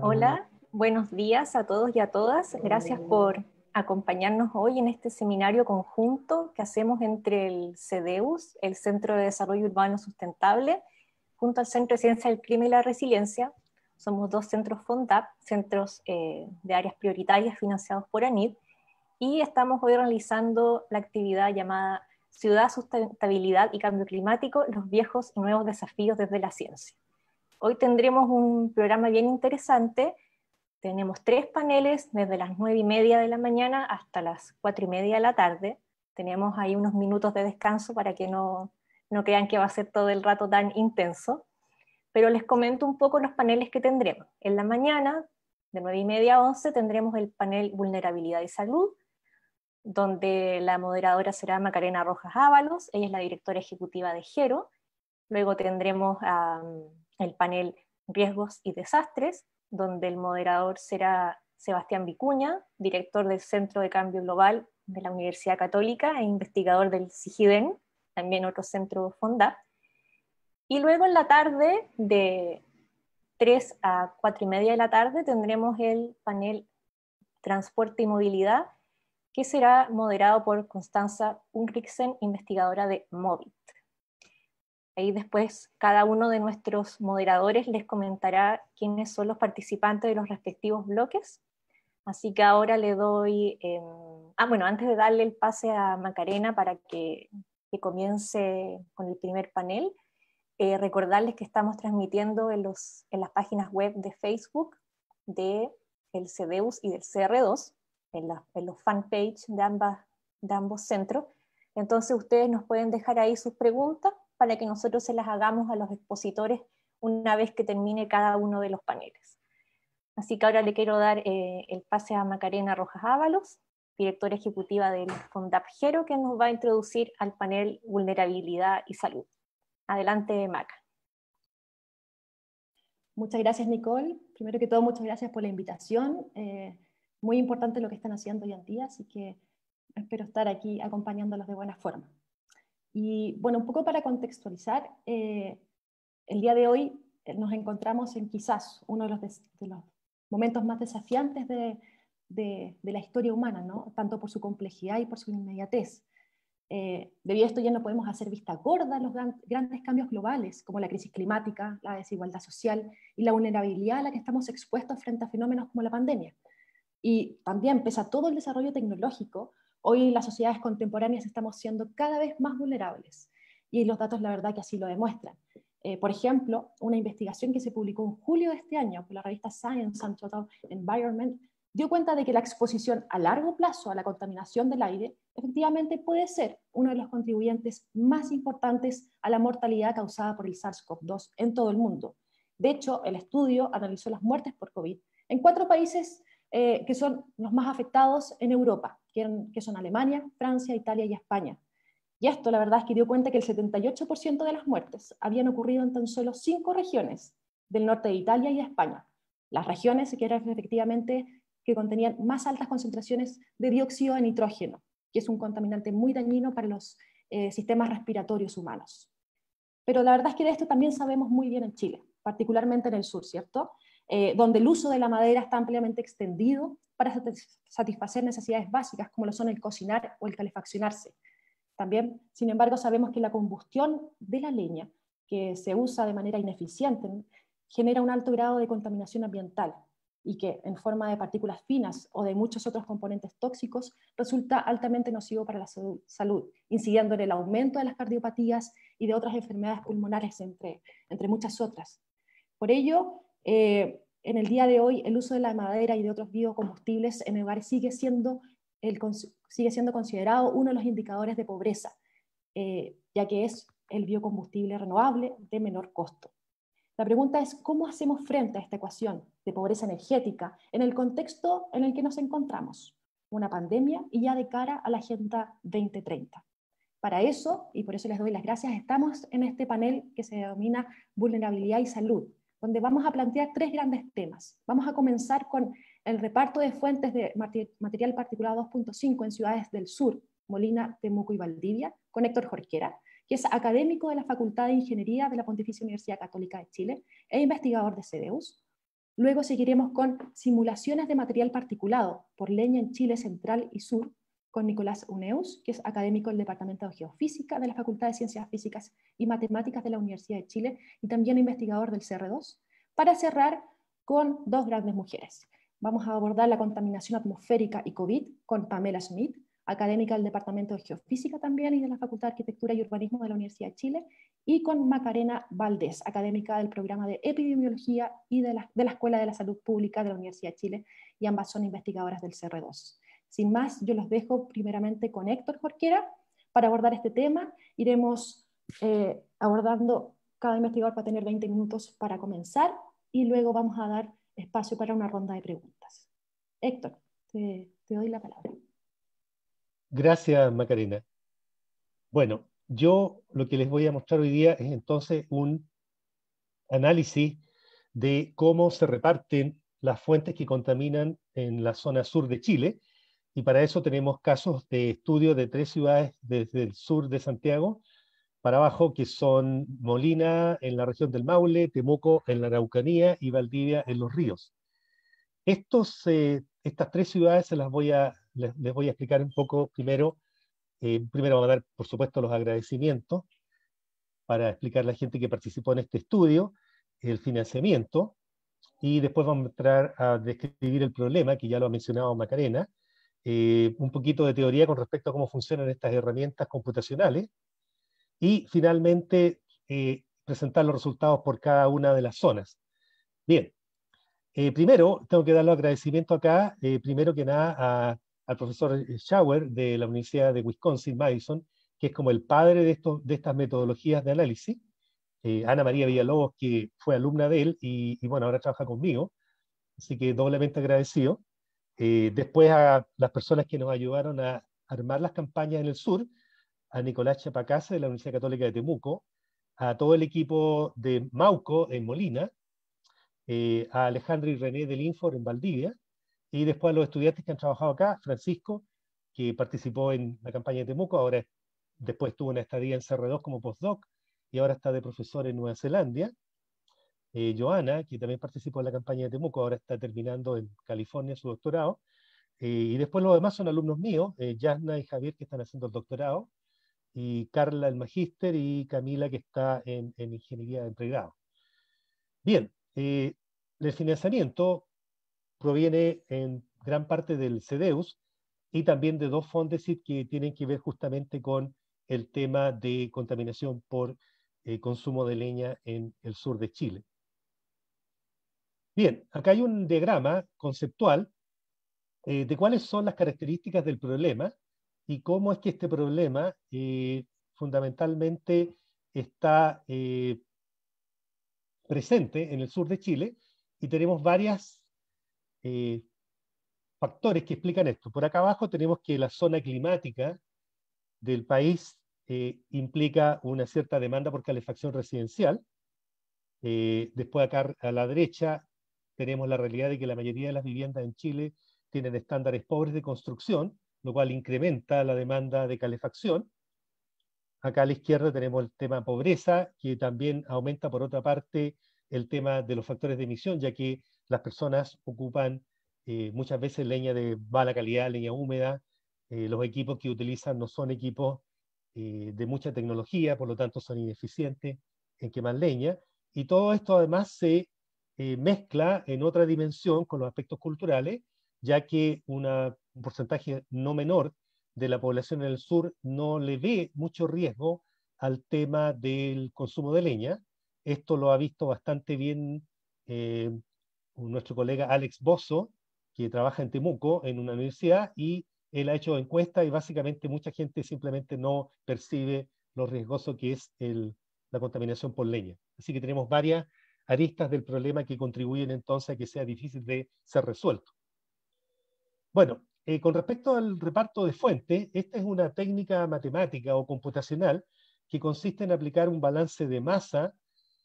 Hola, buenos días a todos y a todas. Gracias por acompañarnos hoy en este seminario conjunto que hacemos entre el CDEUS, el Centro de Desarrollo Urbano Sustentable, junto al Centro de Ciencia del Crimen y la Resiliencia. Somos dos centros FONDAP, centros eh, de áreas prioritarias financiados por ANID, y estamos hoy realizando la actividad llamada Ciudad, Sustentabilidad y Cambio Climático, los viejos y nuevos desafíos desde la ciencia. Hoy tendremos un programa bien interesante. Tenemos tres paneles desde las nueve y media de la mañana hasta las cuatro y media de la tarde. Tenemos ahí unos minutos de descanso para que no, no crean que va a ser todo el rato tan intenso. Pero les comento un poco los paneles que tendremos. En la mañana, de nueve y media a once, tendremos el panel Vulnerabilidad y Salud, donde la moderadora será Macarena Rojas Ábalos, ella es la directora ejecutiva de GERO. Luego tendremos a el panel Riesgos y Desastres, donde el moderador será Sebastián Vicuña, director del Centro de Cambio Global de la Universidad Católica e investigador del SIGIDEN, también otro centro FONDA. Y luego en la tarde, de 3 a 4 y media de la tarde, tendremos el panel Transporte y Movilidad, que será moderado por Constanza Unriksen, investigadora de Movit. Ahí después cada uno de nuestros moderadores les comentará quiénes son los participantes de los respectivos bloques. Así que ahora le doy, em, ah bueno, antes de darle el pase a Macarena para que, que comience con el primer panel, eh, recordarles que estamos transmitiendo en, los, en las páginas web de Facebook del el CDEUS y del CR2, en, en los fanpage de, ambas, de ambos centros. Entonces ustedes nos pueden dejar ahí sus preguntas para que nosotros se las hagamos a los expositores una vez que termine cada uno de los paneles. Así que ahora le quiero dar eh, el pase a Macarena Rojas Ábalos, directora ejecutiva del Fondapgero, que nos va a introducir al panel Vulnerabilidad y Salud. Adelante, Maca. Muchas gracias, Nicole. Primero que todo, muchas gracias por la invitación. Eh, muy importante lo que están haciendo hoy en día, así que espero estar aquí acompañándolos de buena forma. Y bueno, un poco para contextualizar, eh, el día de hoy eh, nos encontramos en quizás uno de los, momentos más desafiantes de, la historia humana, tanto por su complejidad y por su inmediatez. Eh, debido a esto ya no podemos hacer vista gorda a los grandes cambios globales, como la crisis climática, la desigualdad social y la vulnerabilidad a la que estamos expuestos frente a fenómenos como la pandemia. Y también, pese a todo el desarrollo tecnológico, Hoy las sociedades contemporáneas estamos siendo cada vez más vulnerables y los datos la verdad que así lo demuestran. Eh, por ejemplo, una investigación que se publicó en julio de este año por la revista Science and Total Environment dio cuenta de que la exposición a largo plazo a la contaminación del aire efectivamente puede ser uno de los contribuyentes más importantes a la mortalidad causada por el SARS-CoV-2 en todo el mundo. De hecho, el estudio analizó las muertes por COVID en cuatro países eh, que son los más afectados en Europa, que son Alemania, Francia, Italia y España. Y esto la verdad es que dio cuenta que el 78% de las muertes habían ocurrido en tan solo cinco regiones del norte de Italia y España. Las regiones que eran efectivamente que contenían más altas concentraciones de dióxido de nitrógeno, que es un contaminante muy dañino para los eh, sistemas respiratorios humanos. Pero la verdad es que de esto también sabemos muy bien en Chile, particularmente en el sur, ¿cierto? Eh, donde el uso de la madera está ampliamente extendido para satisfacer necesidades básicas como lo son el cocinar o el calefaccionarse. También, sin embargo, sabemos que la combustión de la leña, que se usa de manera ineficiente, genera un alto grado de contaminación ambiental y que, en forma de partículas finas o de muchos otros componentes tóxicos, resulta altamente nocivo para la salud, incidiendo en el aumento de las cardiopatías y de otras enfermedades pulmonares, entre, entre muchas otras. Por ello, eh, en el día de hoy el uso de la madera y de otros biocombustibles en el hogar sigue siendo, sigue siendo considerado uno de los indicadores de pobreza, eh, ya que es el biocombustible renovable de menor costo. La pregunta es, ¿cómo hacemos frente a esta ecuación de pobreza energética en el contexto en el que nos encontramos? Una pandemia y ya de cara a la Agenda 2030. Para eso, y por eso les doy las gracias, estamos en este panel que se denomina Vulnerabilidad y Salud, donde vamos a plantear tres grandes temas. Vamos a comenzar con el reparto de fuentes de material particulado 2.5 en ciudades del sur, Molina, Temuco y Valdivia, con Héctor Jorquera, que es académico de la Facultad de Ingeniería de la Pontificia Universidad Católica de Chile e investigador de CDEUS. Luego seguiremos con simulaciones de material particulado por leña en Chile central y sur, con Nicolás Uneus, que es académico del Departamento de Geofísica de la Facultad de Ciencias Físicas y Matemáticas de la Universidad de Chile y también investigador del CR2, para cerrar con dos grandes mujeres. Vamos a abordar la contaminación atmosférica y COVID con Pamela Smith, académica del Departamento de Geofísica también y de la Facultad de Arquitectura y Urbanismo de la Universidad de Chile, y con Macarena Valdés, académica del programa de Epidemiología y de la, de la Escuela de la Salud Pública de la Universidad de Chile, y ambas son investigadoras del CR2. Sin más, yo los dejo primeramente con Héctor Jorquera para abordar este tema. Iremos eh, abordando, cada investigador para tener 20 minutos para comenzar y luego vamos a dar espacio para una ronda de preguntas. Héctor, te doy la palabra. Gracias, Macarena. Bueno, yo lo que les voy a mostrar hoy día es entonces un análisis de cómo se reparten las fuentes que contaminan en la zona sur de Chile y para eso tenemos casos de estudio de tres ciudades desde el sur de Santiago para abajo, que son Molina en la región del Maule, Temuco en la Araucanía y Valdivia en los ríos. Estos, eh, estas tres ciudades se las voy a, les, voy a explicar un poco primero. Eh, primero vamos a dar, por supuesto, los agradecimientos para explicar a la gente que participó en este estudio, el financiamiento, y después vamos a entrar a describir el problema, que ya lo ha mencionado Macarena, eh, un poquito de teoría con respecto a cómo funcionan estas herramientas computacionales y finalmente eh, presentar los resultados por cada una de las zonas. Bien, eh, primero tengo que dar los agradecimientos acá, primero que nada al profesor Schauer de la Universidad de Wisconsin-Madison, que es como el padre de, esto de estas metodologías de análisis. Ana María Villalobos, que fue alumna de él y, y bueno, ahora trabaja conmigo, así que doblemente agradecido. Eh, después a las personas que nos ayudaron a armar las campañas en el sur, a Nicolás Chapacase de la Universidad Católica de Temuco, a todo el equipo de Mauco en Molina, eh, a Alejandro y René del Infor en Valdivia, y después a los estudiantes que han trabajado acá, Francisco, que participó en la campaña de Temuco, ahora después tuvo una estadía en CR2 como postdoc, y ahora está de profesor en Nueva Zelanda, eh, Joana, que también participó en la campaña de Temuco, ahora está terminando en California su doctorado, eh, y después los demás son alumnos míos, eh, Yasna y Javier que están haciendo el doctorado, y Carla el magíster y Camila que está en, ingeniería de pregrado. Bien, el financiamiento proviene en gran parte del CEDEUS y también de dos fondos que tienen que ver justamente con el tema de contaminación por consumo de leña en el sur de Chile. Bien, acá hay un diagrama conceptual eh, de cuáles son las características del problema y cómo es que este problema eh, fundamentalmente está eh, presente en el sur de Chile y tenemos varios factores que explican esto. Por acá abajo tenemos que la zona climática del país implica una cierta demanda por calefacción residencial. después acá a la derecha tenemos la realidad de que la mayoría de las viviendas en Chile tienen estándares pobres de construcción, lo cual incrementa la demanda de calefacción. Acá a la izquierda tenemos el tema pobreza, que también aumenta por otra parte el tema de los factores de emisión, ya que las personas ocupan eh, muchas veces leña de mala calidad, leña húmeda, eh, los equipos que utilizan no son equipos eh, de mucha tecnología, por lo tanto son ineficientes en quemar leña, y todo esto además se eh, mezcla en otra dimensión con los aspectos culturales, ya que un porcentaje no menor de la población en el sur no le ve mucho riesgo al tema del consumo de leña. Esto lo ha visto bastante bien eh, nuestro colega Alex Bozo, que trabaja en Temuco, en una universidad, y él ha hecho encuestas y básicamente mucha gente simplemente no percibe lo riesgoso que es la contaminación por leña. Así que tenemos varias aristas del problema que contribuyen entonces a que sea difícil de ser resuelto. Bueno, eh, con respecto al reparto de fuentes, esta es una técnica matemática o computacional que consiste en aplicar un balance de masa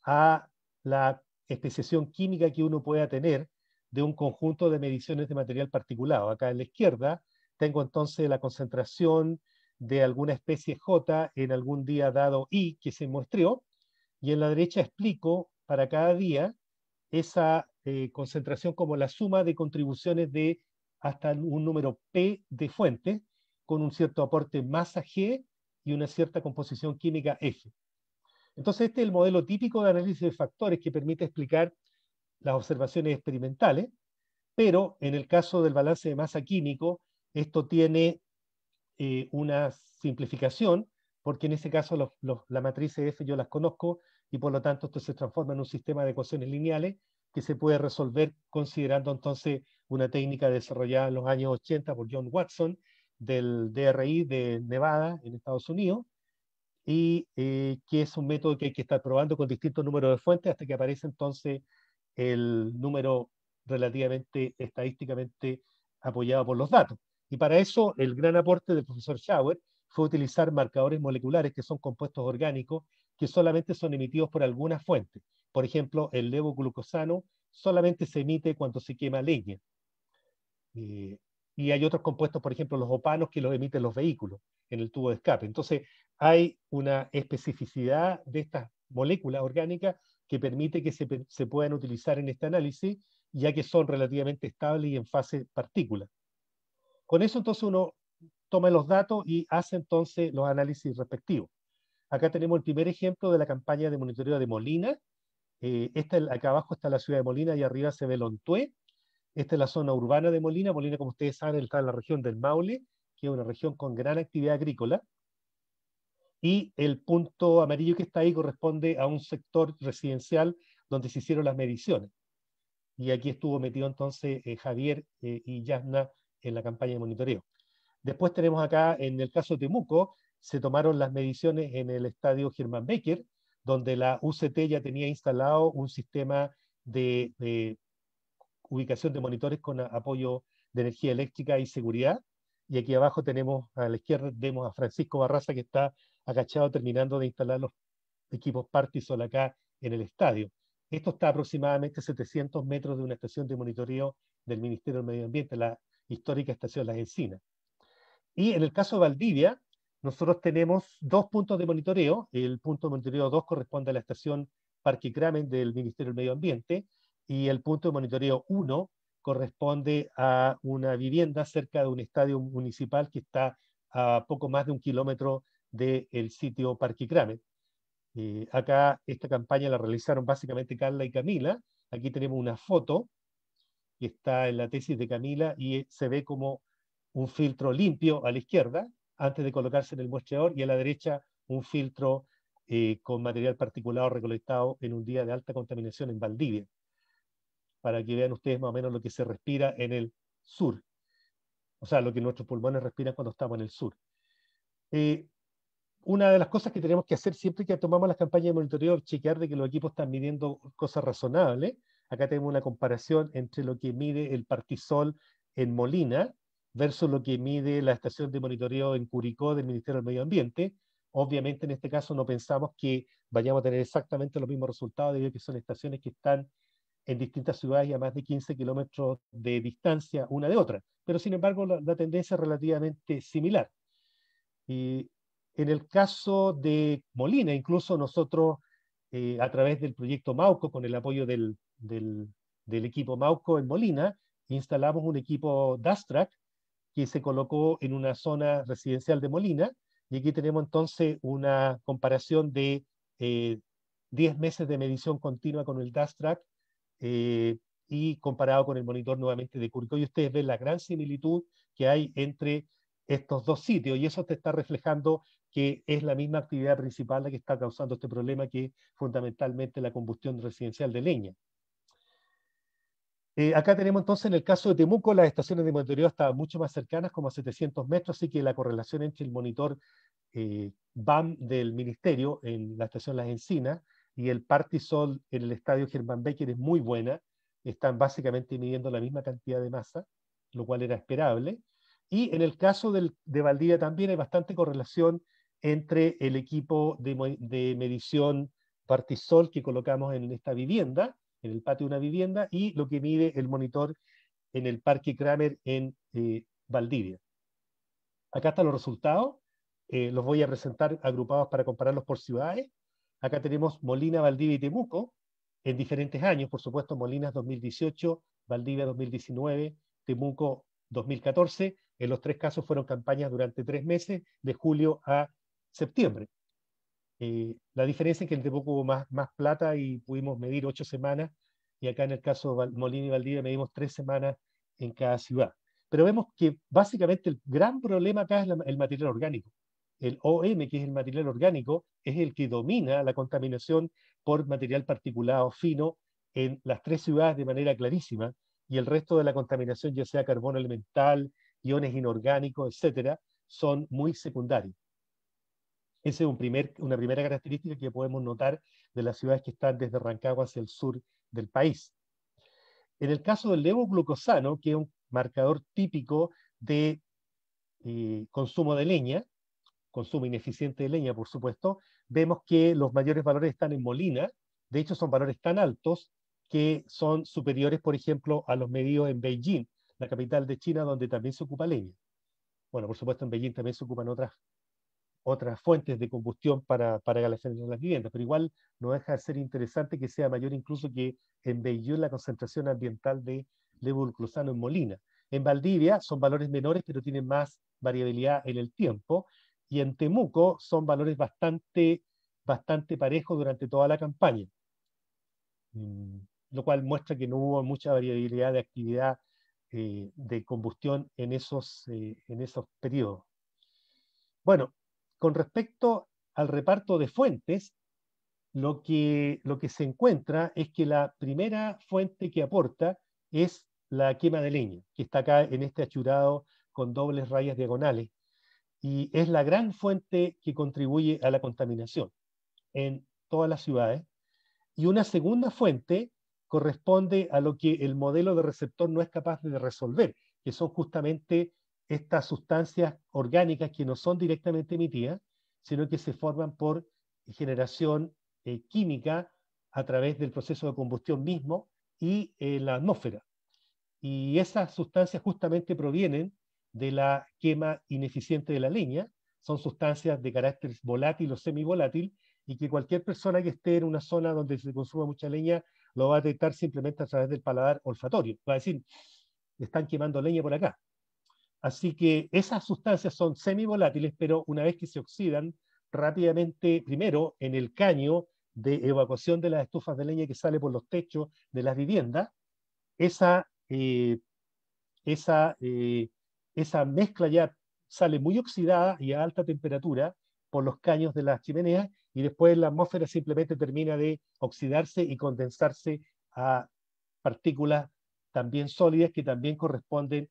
a la especiación química que uno pueda tener de un conjunto de mediciones de material particulado. Acá en la izquierda tengo entonces la concentración de alguna especie J en algún día dado I que se muestreó, y en la derecha explico para cada día esa eh, concentración como la suma de contribuciones de hasta un número P de fuentes, con un cierto aporte masa G y una cierta composición química F. Entonces, este es el modelo típico de análisis de factores que permite explicar las observaciones experimentales, pero en el caso del balance de masa químico, esto tiene eh, una simplificación, porque en ese caso los, los, las matrices F yo las conozco y por lo tanto esto se transforma en un sistema de ecuaciones lineales que se puede resolver considerando entonces una técnica desarrollada en los años 80 por John Watson del DRI de Nevada en Estados Unidos y eh, que es un método que hay que estar probando con distintos números de fuentes hasta que aparece entonces el número relativamente estadísticamente apoyado por los datos. Y para eso el gran aporte del profesor Schauer fue utilizar marcadores moleculares que son compuestos orgánicos que solamente son emitidos por algunas fuente. Por ejemplo, el levoglucosano solamente se emite cuando se quema leña. Eh, y hay otros compuestos, por ejemplo, los opanos, que los emiten los vehículos en el tubo de escape. Entonces, hay una especificidad de estas moléculas orgánicas que permite que se, se puedan utilizar en este análisis, ya que son relativamente estables y en fase partícula. Con eso, entonces, uno toma los datos y hace entonces los análisis respectivos. Acá tenemos el primer ejemplo de la campaña de monitoreo de Molina. Eh, acá abajo está la ciudad de Molina y arriba se ve Lontué. Esta es la zona urbana de Molina. Molina, como ustedes saben, está en la región del Maule, que es una región con gran actividad agrícola. Y el punto amarillo que está ahí corresponde a un sector residencial donde se hicieron las mediciones. Y aquí estuvo metido entonces eh, Javier eh, y Yasna en la campaña de monitoreo. Después tenemos acá, en el caso de Temuco, se tomaron las mediciones en el estadio Germán Becker, donde la UCT ya tenía instalado un sistema de, ubicación de monitores con apoyo de energía eléctrica y seguridad. Y aquí abajo tenemos, a la izquierda, vemos a Francisco Barraza que está agachado terminando de instalar los equipos Partizol acá en el estadio. Esto está aproximadamente 700 metros de una estación de monitoreo del Ministerio del Medio Ambiente, la histórica estación Las Encinas. Y en el caso de Valdivia, nosotros tenemos dos puntos de monitoreo. El punto de monitoreo 2 corresponde a la estación Parque Kramen del Ministerio del Medio Ambiente y el punto de monitoreo 1 corresponde a una vivienda cerca de un estadio municipal que está a poco más de un kilómetro del sitio Parque Cramen. Eh, acá esta campaña la realizaron básicamente Carla y Camila. Aquí tenemos una foto que está en la tesis de Camila y se ve como un filtro limpio a la izquierda antes de colocarse en el muestreador y a la derecha un filtro eh, con material particulado recolectado en un día de alta contaminación en Valdivia, para que vean ustedes más o menos lo que se respira en el sur, o sea, lo que nuestros pulmones respiran cuando estamos en el sur. Eh, una de las cosas que tenemos que hacer siempre que tomamos las campañas de monitoreo chequear de que los equipos están midiendo cosas razonables. Acá tenemos una comparación entre lo que mide el partisol en Molina versus lo que mide la estación de monitoreo en Curicó del Ministerio del Medio Ambiente. Obviamente en este caso no pensamos que vayamos a tener exactamente los mismos resultados, debido a que son estaciones que están en distintas ciudades y a más de 15 kilómetros de distancia una de otra. Pero sin embargo la, tendencia es relativamente similar. Y en el caso de Molina, incluso nosotros eh, a través del proyecto Mauco, con el apoyo del, del equipo Mauco en Molina, instalamos un equipo DASTRAC que se colocó en una zona residencial de Molina. Y aquí tenemos entonces una comparación de 10 eh, meses de medición continua con el DASTRAC eh, y comparado con el monitor nuevamente de Curicó. Y ustedes ven la gran similitud que hay entre estos dos sitios y eso te está reflejando que es la misma actividad principal la que está causando este problema que fundamentalmente la combustión residencial de leña. Eh, acá tenemos entonces en el caso de Temuco, las estaciones de monitoreo estaban mucho más cercanas, como a 700 metros, así que la correlación entre el monitor eh, BAM del ministerio en la estación Las Encinas y el Partisol en el estadio Germán Becker es muy buena. Están básicamente midiendo la misma cantidad de masa, lo cual era esperable. Y en el caso de Valdivia también hay bastante correlación entre el equipo de, de medición Partisol que colocamos en esta vivienda en el patio de una vivienda y lo que mide el monitor en el Parque Kramer en eh, Valdivia. Acá están los resultados. Eh, los voy a presentar agrupados para compararlos por ciudades. Acá tenemos Molina, Valdivia y Temuco en diferentes años. Por supuesto, Molina 2018, Valdivia 2019, Temuco 2014. En los tres casos fueron campañas durante tres meses, de julio a septiembre. Eh, la diferencia es que entre Poco hubo más, plata y pudimos medir ocho semanas, y acá en el caso de Molina y Valdivia medimos tres semanas en cada ciudad. Pero vemos que básicamente el gran problema acá es el material orgánico. El OM, que es el material orgánico, es el que domina la contaminación por material particulado fino en las tres ciudades de manera clarísima, y el resto de la contaminación, ya sea carbono elemental, iones inorgánicos, etcétera, son muy secundarios. Esa es una primera característica que podemos notar de las ciudades que están desde Rancagua hacia el sur del país. En el caso del glucosano, que es un marcador típico de eh, consumo de leña, consumo ineficiente de leña, por supuesto, vemos que los mayores valores están en Molina, de hecho son valores tan altos que son superiores, por ejemplo, a los medidos en Beijing, la capital de China, donde también se ocupa leña. Bueno, por supuesto, en Beijing también se ocupan otras otras fuentes de combustión para, para calefacción las viviendas, pero igual no deja de ser interesante que sea mayor incluso que en la concentración ambiental de levo en Molina. En Valdivia son valores menores, pero tienen más variabilidad en el tiempo, y en Temuco son valores bastante, bastante parejos durante toda la campaña, mm, lo cual muestra que no hubo mucha variabilidad de actividad eh, de combustión en esos, eh, en esos periodos. Bueno, con respecto al reparto de fuentes, lo que, lo que se encuentra es que la primera fuente que aporta es la quema de leña, que está acá en este achurado con dobles rayas diagonales, y es la gran fuente que contribuye a la contaminación en todas las ciudades. Y una segunda fuente corresponde a lo que el modelo de receptor no es capaz de resolver, que son justamente estas sustancias orgánicas que no son directamente emitidas, sino que se forman por generación eh, química a través del proceso de combustión mismo y en eh, la atmósfera. Y esas sustancias justamente provienen de la quema ineficiente de la leña, son sustancias de carácter volátil o semivolátil y que cualquier persona que esté en una zona donde se consuma mucha leña lo va a detectar simplemente a través del paladar olfatorio. Va a decir, están quemando leña por acá. Así que esas sustancias son semivolátiles, pero una vez que se oxidan rápidamente, primero en el caño de evacuación de las estufas de leña que sale por los techos de las viviendas, esa, eh, esa, eh, esa mezcla ya sale muy oxidada y a alta temperatura por los caños de las chimeneas y después la atmósfera simplemente termina de oxidarse y condensarse a partículas también sólidas que también corresponden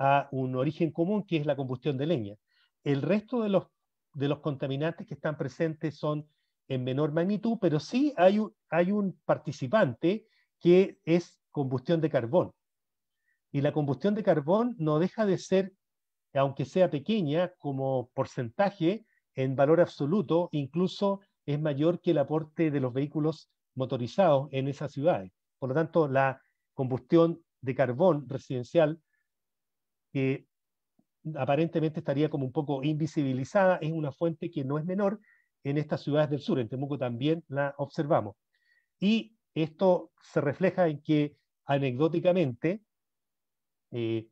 a un origen común que es la combustión de leña. El resto de los, de los contaminantes que están presentes son en menor magnitud, pero sí hay un, hay un participante que es combustión de carbón. Y la combustión de carbón no deja de ser, aunque sea pequeña como porcentaje, en valor absoluto, incluso es mayor que el aporte de los vehículos motorizados en esas ciudades. Por lo tanto, la combustión de carbón residencial que aparentemente estaría como un poco invisibilizada, es una fuente que no es menor en estas ciudades del sur, en Temuco también la observamos. Y esto se refleja en que anecdóticamente eh,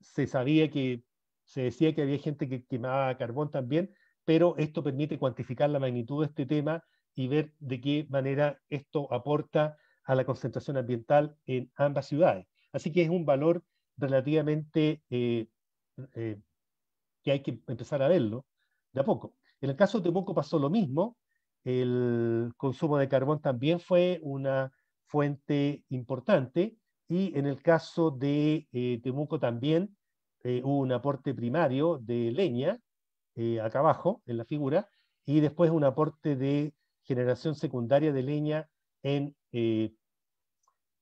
se sabía que, se decía que había gente que quemaba carbón también, pero esto permite cuantificar la magnitud de este tema y ver de qué manera esto aporta a la concentración ambiental en ambas ciudades. Así que es un valor relativamente eh, eh, que hay que empezar a verlo de a poco. En el caso de Temuco pasó lo mismo, el consumo de carbón también fue una fuente importante y en el caso de eh, Temuco también hubo un aporte primario de leña acá abajo en la figura y después un aporte de generación secundaria de leña en eh,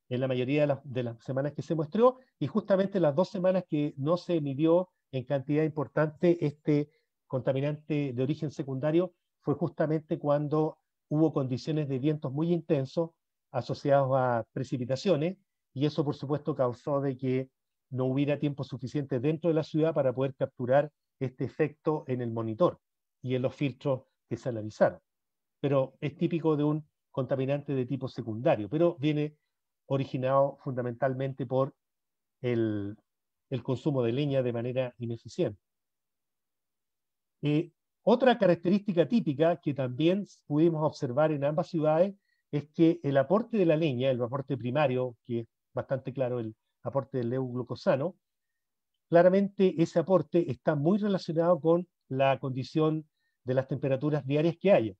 en la mayoría de, las semanas que se mostró, y justamente las dos semanas que no se midió en cantidad importante este contaminante de origen secundario fue justamente cuando hubo condiciones de vientos muy intensos asociados a precipitaciones, y eso por supuesto causó de que no hubiera tiempo suficiente dentro de la ciudad para poder capturar este efecto en el monitor y en los filtros que se analizaron. Pero es típico de un contaminante de tipo secundario, pero viene originado fundamentalmente por el, consumo de leña de manera ineficiente. Eh, otra característica típica que también pudimos observar en ambas ciudades es que el aporte de la leña, el aporte primario, que es bastante claro el aporte del euglucosano, claramente ese aporte está muy relacionado con la condición de las temperaturas diarias que haya,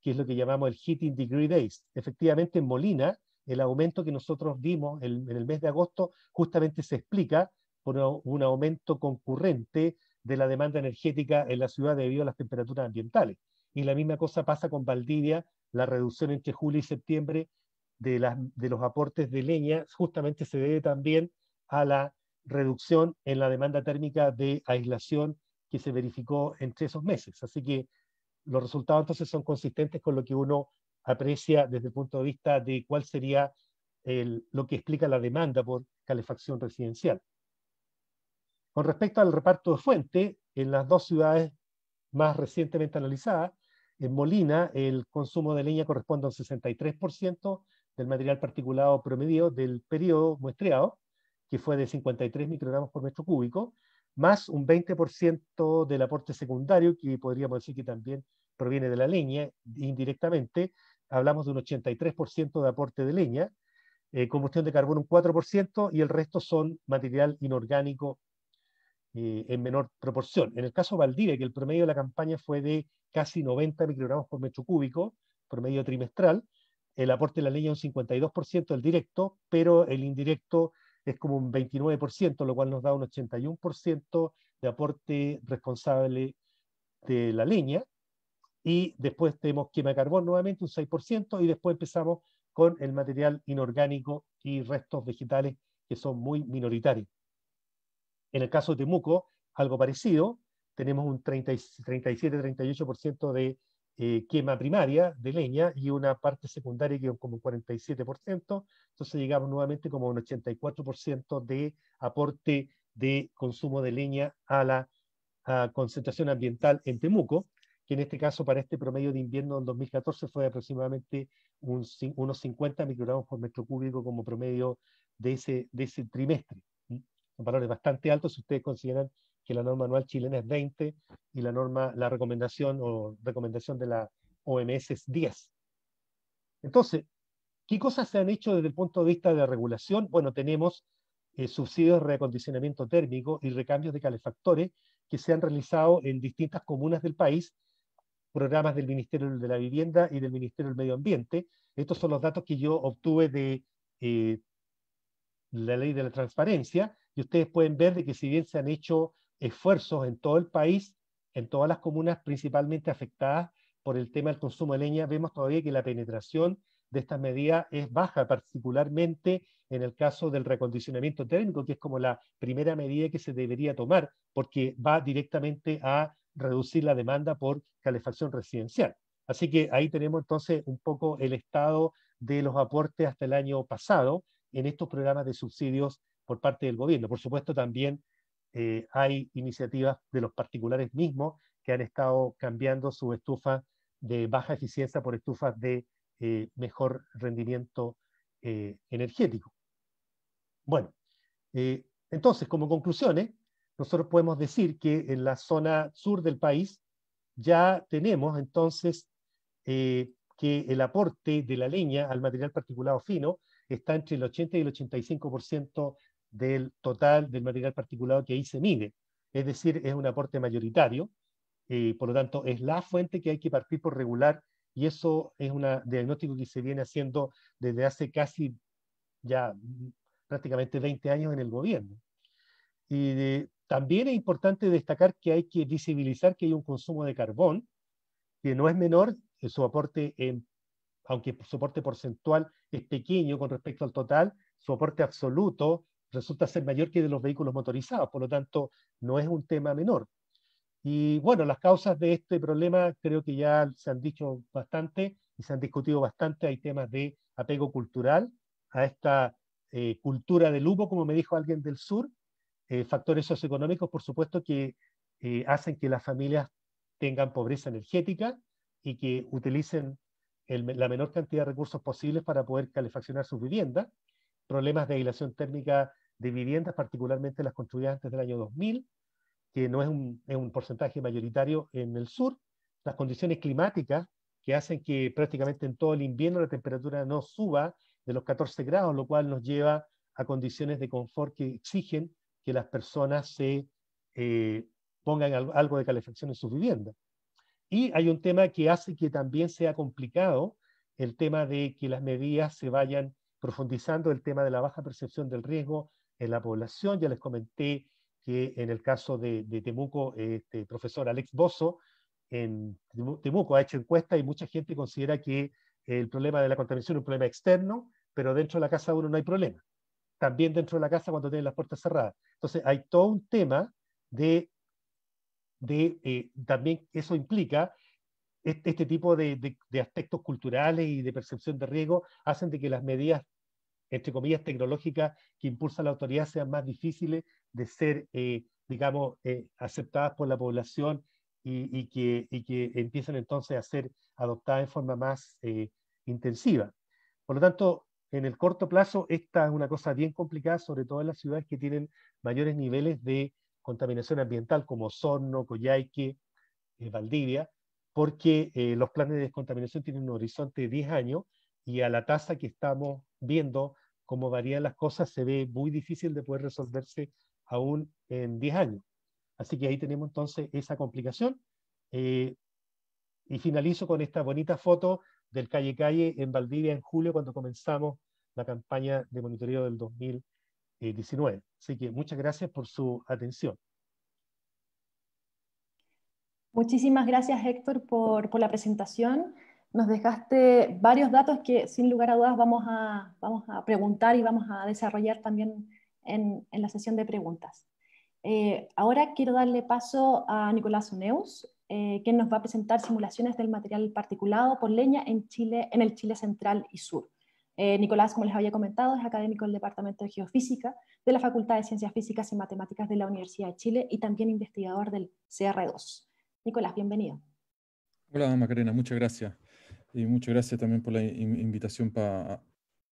que es lo que llamamos el heating degree days. Efectivamente, en Molina el aumento que nosotros vimos en el mes de agosto justamente se explica por un aumento concurrente de la demanda energética en la ciudad debido a las temperaturas ambientales. Y la misma cosa pasa con Valdivia, la reducción entre julio y septiembre de, de los aportes de leña justamente se debe también a la reducción en la demanda térmica de aislación que se verificó entre esos meses. Así que los resultados entonces son consistentes con lo que uno aprecia desde el punto de vista de cuál sería lo que explica la demanda por calefacción residencial. Con respecto al reparto de fuente, en las dos ciudades más recientemente analizadas, en Molina el consumo de leña corresponde a un 63% del material particulado promedio del periodo muestreado, que fue de 53 microgramos por metro cúbico, más un 20% del aporte secundario, que podríamos decir que también proviene de la leña indirectamente, hablamos de un 83% de aporte de leña, eh, combustión de carbón un 4% y el resto son material inorgánico eh, en menor proporción. En el caso de Valdivia, que el promedio de la campaña fue de casi 90 microgramos por metro cúbico, promedio trimestral, el aporte de la leña es un 52% del directo, pero el indirecto es como un 29%, lo cual nos da un 81% de aporte responsable de la leña y después tenemos quema de carbón nuevamente, un 6%, y después empezamos con el material inorgánico y restos vegetales que son muy minoritarios. En el caso de Temuco, algo parecido, tenemos un 37-38% de eh, quema primaria de leña y una parte secundaria que es como un 47%, entonces llegamos nuevamente como a un 84% de aporte de consumo de leña a la concentración ambiental en Temuco, que en este caso para este promedio de invierno del 2014 fue aproximadamente unos 50 microgramos por metro cúbico como promedio de ese, de ese trimestre. Son valores bastante altos si ustedes consideran que la norma anual chilena es 20 y la norma, la recomendación o recomendación de la OMS es 10. Entonces, ¿qué cosas se han hecho desde el punto de vista de la regulación? Bueno, tenemos eh, subsidios de reacondicionamiento térmico y recambios de calefactores que se han realizado en distintas comunas del país programas del Ministerio de la Vivienda y del Ministerio del Medio Ambiente. Estos son los datos que yo obtuve de eh, la ley de la transparencia y ustedes pueden ver de que si bien se han hecho esfuerzos en todo el país, en todas las comunas principalmente afectadas por el tema del consumo de leña, vemos todavía que la penetración de estas medidas es baja, particularmente en el caso del recondicionamiento térmico, que es como la primera medida que se debería tomar, porque va directamente a reducir la demanda por calefacción residencial. Así que ahí tenemos entonces un poco el estado de los aportes hasta el año pasado en estos programas de subsidios por parte del gobierno. Por supuesto, también eh, hay iniciativas de los particulares mismos que han estado cambiando su estufa de baja eficiencia por estufas de eh, mejor rendimiento eh, energético. Bueno, entonces, como conclusiones, nosotros podemos decir que en la zona sur del país ya tenemos entonces eh, que el aporte de la leña al material particulado fino está entre el 80 y el 85% del total del material particulado que ahí se mide. Es decir, es un aporte mayoritario, eh, por lo tanto es la fuente que hay que partir por regular y eso es un diagnóstico que se viene haciendo desde hace casi ya prácticamente 20 años en el gobierno. Y de, también es importante destacar que hay que visibilizar que hay un consumo de carbón, que no es menor, su aporte, aunque su aporte porcentual es pequeño con respecto al total, su aporte absoluto resulta ser mayor que de los vehículos motorizados, por lo tanto, no es un tema menor. Y bueno, las causas de este problema creo que ya se han dicho bastante y se han discutido bastante. Hay temas de apego cultural a esta eh, cultura del humo, como me dijo alguien del sur, eh, factores socioeconómicos, por supuesto, que eh, hacen que las familias tengan pobreza energética y que utilicen la menor cantidad de recursos posibles para poder calefaccionar sus viviendas, problemas de aislación térmica de viviendas, particularmente las construidas antes del año 2000, que no es un, es un porcentaje mayoritario en el sur, las condiciones climáticas que hacen que prácticamente en todo el invierno la temperatura no suba de los 14 grados, lo cual nos lleva a condiciones de confort que exigen que las personas se eh, pongan algo de calefacción en sus viviendas. Y hay un tema que hace que también sea complicado el tema de que las medidas se vayan profundizando, el tema de la baja percepción del riesgo en la población. Ya les comenté que en el caso de, Temuco, este profesor Alex Bozo en Temuco ha hecho encuesta y mucha gente considera que el problema de la contaminación es un problema externo, pero dentro de la casa uno no hay problema también dentro de la casa cuando tienen las puertas cerradas. Entonces, hay todo un tema de, de eh, también eso implica este, este tipo de, de, aspectos culturales y de percepción de riesgo hacen de que las medidas, entre comillas, tecnológicas que impulsa la autoridad sean más difíciles de ser, eh, digamos, eh, aceptadas por la población y, y, que, y, que, empiecen entonces a ser adoptadas en forma más eh, intensiva. Por lo tanto, en el corto plazo, esta es una cosa bien complicada, sobre todo en las ciudades que tienen mayores niveles de contaminación ambiental, como Sorno, Coyhaique, eh, Valdivia, porque eh, los planes de descontaminación tienen un horizonte de 10 años y a la tasa que estamos viendo, cómo varían las cosas, se ve muy difícil de poder resolverse aún en 10 años. Así que ahí tenemos entonces esa complicación. Eh, y finalizo con esta bonita foto del Calle Calle en Valdivia en julio, cuando comenzamos la campaña de monitoreo del 2019. Así que muchas gracias por su atención. Muchísimas gracias, Héctor, por, por la presentación. Nos dejaste varios datos que, sin lugar a dudas, vamos a, vamos a preguntar y vamos a desarrollar también en, en la sesión de preguntas. Eh, ahora quiero darle paso a Nicolás Uneus, eh, quien nos va a presentar simulaciones del material particulado por leña en, Chile, en el Chile central y sur. Eh, Nicolás, como les había comentado, es académico del Departamento de Geofísica de la Facultad de Ciencias Físicas y Matemáticas de la Universidad de Chile y también investigador del CR2. Nicolás, bienvenido. Hola Macarena, muchas gracias. Y muchas gracias también por la invitación para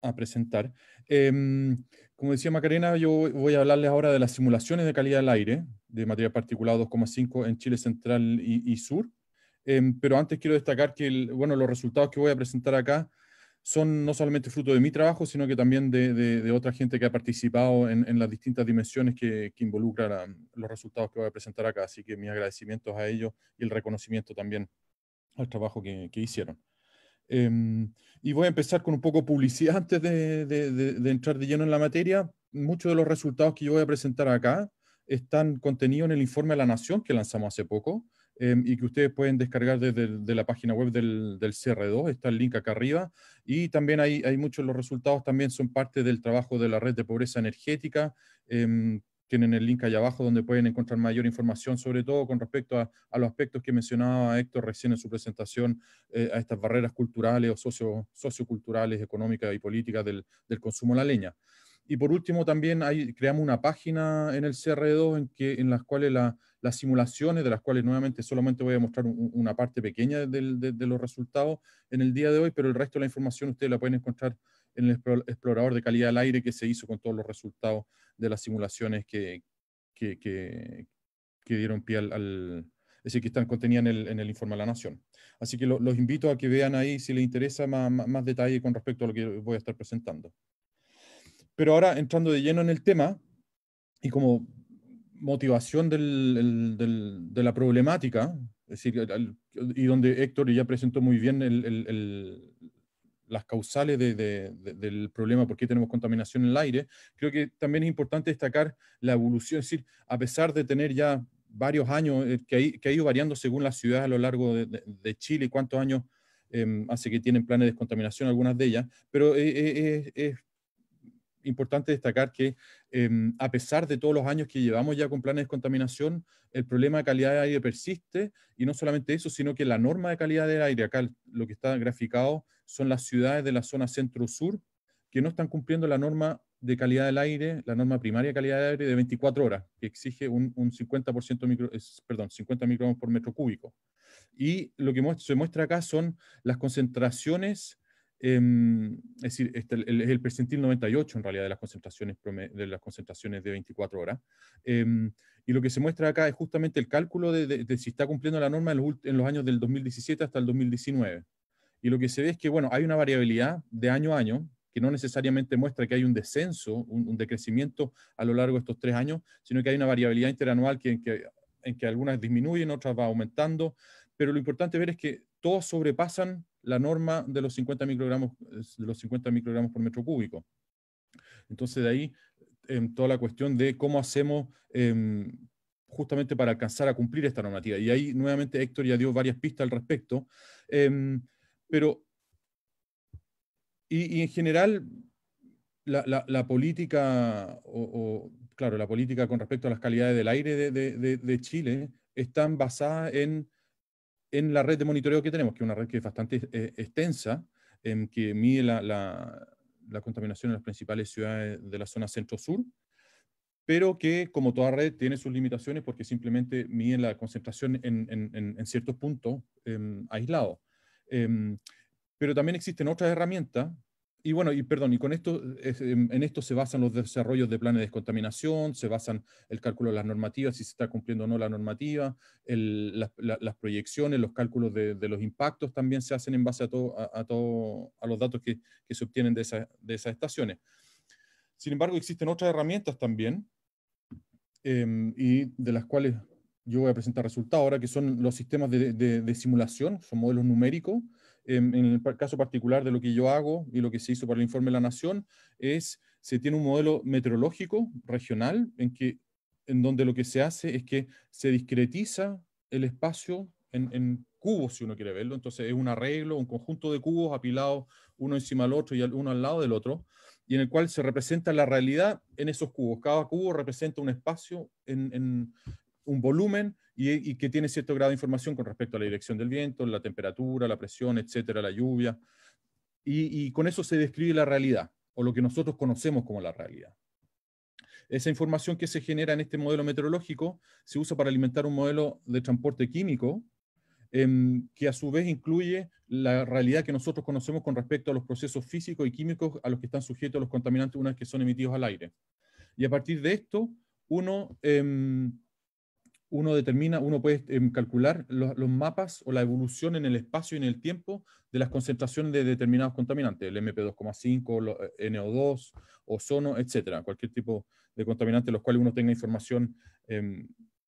a presentar. Em, como decía Macarena, yo voy a hablarles ahora de las simulaciones de calidad del aire de material particulado 2,5 en Chile Central y, Sur. Em, pero antes quiero destacar que bueno, los resultados que voy a presentar acá son no solamente fruto de mi trabajo, sino que también de, otra gente que ha participado en, las distintas dimensiones que, involucran um, los resultados que voy a presentar acá. Así que mis agradecimientos a ellos y el reconocimiento también al trabajo que hicieron. Em, y voy a empezar con un poco de publicidad antes de, entrar de lleno en la materia. Muchos de los resultados que yo voy a presentar acá están contenidos en el informe a la Nación que lanzamos hace poco em, y que ustedes pueden descargar desde la página web del, del, CR2, está el link acá arriba. Y también hay, hay muchos de los resultados, también son parte del trabajo de la red de pobreza energética. Em, tienen el link allá abajo donde pueden encontrar mayor información, sobre todo con respecto a, los aspectos que mencionaba Héctor recién en su presentación, eh, a estas barreras culturales o socio, socioculturales, económicas y políticas del, consumo de la leña. Y por último, también creamos una página en el CR2 en, que, en las cuales las simulaciones, de las cuales nuevamente solamente voy a mostrar una parte pequeña de, de los resultados en el día de hoy, pero el resto de la información ustedes la pueden encontrar en el explorador de calidad del aire que se hizo con todos los resultados de las simulaciones que, dieron pie al, Es decir, que están contenidas en el, informe a la Nación. Así que los invito a que vean ahí, si les interesa, más, detalle con respecto a lo que voy a estar presentando. Pero ahora, entrando de lleno en el tema, y como motivación de la problemática, es decir, y donde Héctor ya presentó muy bien el, las causales del problema, porque tenemos contaminación en el aire, creo que también es importante destacar la evolución, es decir, a pesar de tener ya varios años, eh, que, que, ha ido variando según las ciudades a lo largo de, Chile, cuántos años em, hace que tienen planes de descontaminación algunas de ellas, pero eh, eh, es importante destacar que em, a pesar de todos los años que llevamos ya con planes de contaminación el problema de calidad de aire persiste y no solamente eso, sino que la norma de calidad del aire, acá lo que está graficado son las ciudades de la zona centro-sur que no están cumpliendo la norma de calidad del aire, la norma primaria de calidad del aire de 24 horas, que exige un, 50%, micro, perdón, 50 microgramos por metro cúbico. Y lo que se muestra acá son las concentraciones Em, es decir, es este, el, el, percentil 98 en realidad de las concentraciones, de, las concentraciones de 24 horas. Em, y lo que se muestra acá es justamente el cálculo de, si está cumpliendo la norma en los, años del 2017 hasta el 2019. Y lo que se ve es que, bueno, hay una variabilidad de año a año que no necesariamente muestra que hay un descenso, un, decrecimiento a lo largo de estos tres años, sino que hay una variabilidad interanual que, en, que, en que algunas disminuyen, otras va aumentando. Pero lo importante ver es que todos sobrepasan la norma de los 50 microgramos, los 50 microgramos por metro cúbico. Entonces, de ahí em, toda la cuestión de cómo hacemos em, justamente para alcanzar a cumplir esta normativa. Y ahí nuevamente Héctor ya dio varias pistas al respecto. Em, pero, y, en general, la, política, o, claro, la política con respecto a las calidades del aire de, de Chile están basadas en en la red de monitoreo que tenemos, que es una red que es bastante eh, extensa, em, que mide la, la, contaminación en las principales ciudades de la zona centro-sur, pero que, como toda red, tiene sus limitaciones porque simplemente mide la concentración en, en, en ciertos puntos em, aislados. Em, pero también existen otras herramientas y bueno, y perdón, y con esto, en esto se basan los desarrollos de planes de descontaminación, se basan el cálculo de las normativas, si se está cumpliendo o no la normativa, las proyecciones, los cálculos de, los impactos también se hacen en base a, todo, a, todo, a los datos que, que se obtienen de, de, esas estaciones. Sin embargo, existen otras herramientas también, em, y de las cuales yo voy a presentar resultados ahora, que son los sistemas de simulación, son modelos numéricos, en, el caso particular de lo que yo hago y lo que se hizo para el informe de la Nación, es se tiene un modelo meteorológico regional en, que, en donde lo que se hace es que se discretiza el espacio en, cubos, si uno quiere verlo. Entonces es un arreglo, un conjunto de cubos apilados uno encima del otro y uno al lado del otro, y en el cual se representa la realidad en esos cubos. Cada cubo representa un espacio en, un volumen y, que tiene cierto grado de información con respecto a la dirección del viento, la temperatura, la presión, etcétera, la lluvia. Y, con eso se describe la realidad o lo que nosotros conocemos como la realidad. Esa información que se genera en este modelo meteorológico se usa para alimentar un modelo de transporte químico em, que a su vez incluye la realidad que nosotros conocemos con respecto a los procesos físicos y químicos a los que están sujetos los contaminantes una vez que son emitidos al aire. Y a partir de esto, uno em, uno determina, uno puede eh, calcular los, mapas o la evolución en el espacio y en el tiempo de las concentraciones de determinados contaminantes, el MP2,5, NO2, ozono, etcétera, cualquier tipo de contaminante, los cuales uno tenga información em,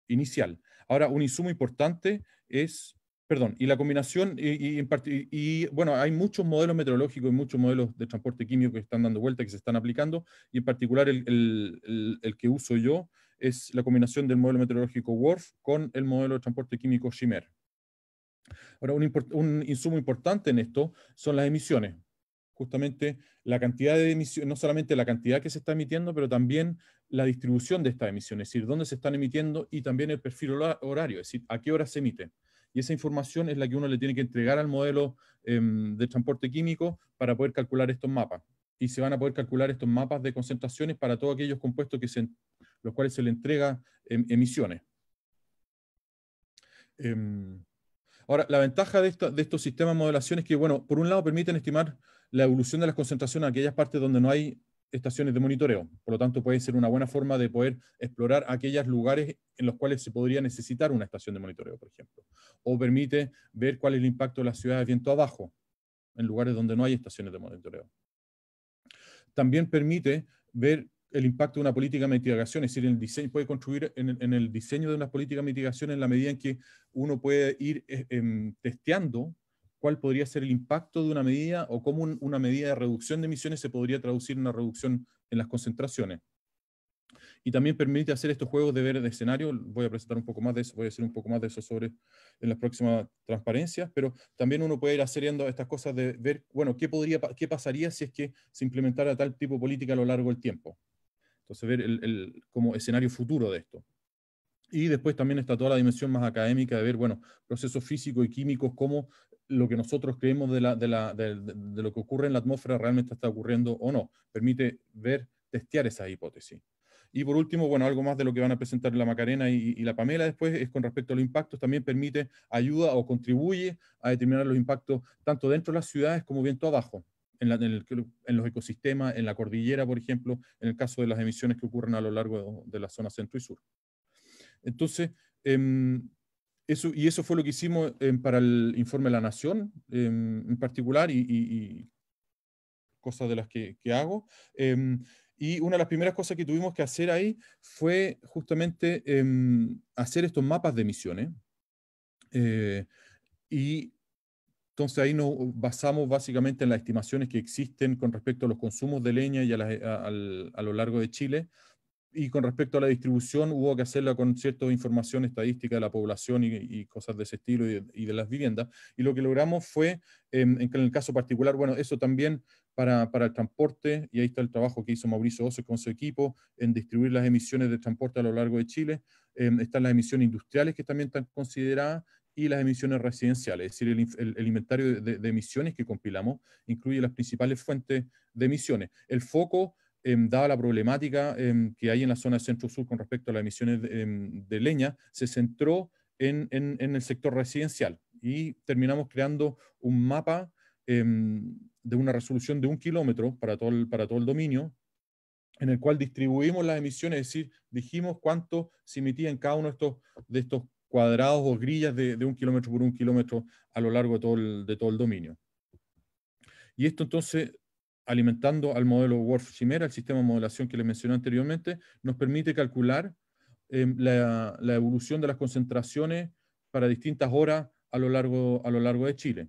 inicial. Ahora, un insumo importante es, perdón, y la combinación, y, y, y, bueno, hay muchos modelos meteorológicos y muchos modelos de transporte químico que están dando vuelta, que se están aplicando, y en particular el que uso yo, es la combinación del modelo meteorológico WORF con el modelo de transporte químico Shimer. Ahora, un, insumo importante en esto son las emisiones justamente la cantidad de emisiones, no solamente la cantidad que se está emitiendo, pero también la distribución de estas emisiones, es decir, dónde se están emitiendo y también el perfil horario, es decir, a qué hora se emite. Y esa información es la que uno le tiene que entregar al modelo em, de transporte químico para poder calcular estos mapas. Y se van a poder calcular estos mapas de concentraciones para todos aquellos compuestos que se, los cuales se le entrega em, emisiones. Em, ahora, la ventaja de, estos sistemas de modelación es que, bueno, por un lado permiten estimar la evolución de las concentraciones en aquellas partes donde no hay estaciones de monitoreo. Por lo tanto, puede ser una buena forma de poder explorar aquellos lugares en los cuales se podría necesitar una estación de monitoreo, por ejemplo. O permite ver cuál es el impacto de las ciudades viento abajo, en lugares donde no hay estaciones de monitoreo. También permite ver el impacto de una política de mitigación, es decir, el diseño, puede construir en el, diseño de una política de mitigación en la medida en que uno puede ir eh, em, testeando cuál podría ser el impacto de una medida o cómo una medida de reducción de emisiones se podría traducir en una reducción en las concentraciones. Y también permite hacer estos juegos de ver de escenario. Voy a presentar un poco más de eso, voy a hacer un poco más de eso sobre en las próximas transparencias, pero también uno puede ir haciendo estas cosas de ver, bueno, qué, podría, qué pasaría si es que se implementara tal tipo de política a lo largo del tiempo. Entonces, ver el, el, como escenario futuro de esto. Y después también está toda la dimensión más académica de ver, bueno, procesos físicos y químicos, cómo lo que nosotros creemos de, la, de, la, de, lo que ocurre en la atmósfera realmente está ocurriendo o no. Permite ver, testear esa hipótesis. Y por último, bueno, algo más de lo que van a presentar la Macarena y, y la Pamela después es con respecto a los impactos, también permite, ayuda o contribuye a determinar los impactos tanto dentro de las ciudades como viento abajo en, los ecosistemas, en la cordillera, por ejemplo, en el caso de las emisiones que ocurren a lo largo de, la zona centro y sur. Entonces, em, eso, y eso fue lo que hicimos em, para el informe de la Nación em, en particular y, cosas de las que, que hago. y una de las primeras cosas que tuvimos que hacer ahí fue justamente hacer estos mapas de emisiones. Eh, y entonces ahí nos basamos básicamente en las estimaciones que existen con respecto a los consumos de leña y a, lo largo de Chile. Y con respecto a la distribución hubo que hacerla con cierta información estadística de la población y, cosas de ese estilo y de, las viviendas. Y lo que logramos fue, en, en, el caso particular, bueno, eso también para, para, el transporte, y ahí está el trabajo que hizo Mauricio Oso con su equipo en distribuir las emisiones de transporte a lo largo de Chile. Em, están las emisiones industriales que también están consideradas y las emisiones residenciales. Es decir, el, inventario de, emisiones que compilamos incluye las principales fuentes de emisiones. El foco, eh, dada la problemática em, que hay en la zona centro-sur con respecto a las emisiones de, em, leña, se centró en, el sector residencial y terminamos creando un mapa de una resolución de un kilómetro para todo el, para todo el dominio, en el cual distribuimos las emisiones, es decir, dijimos cuánto se emitía en cada uno de estos, de estos cuadrados o grillas de, un kilómetro por un kilómetro a lo largo de todo, el, dominio. Y esto entonces, alimentando al modelo wolf chimera el sistema de modelación que les mencioné anteriormente, nos permite calcular em, la, evolución de las concentraciones para distintas horas a lo largo de Chile.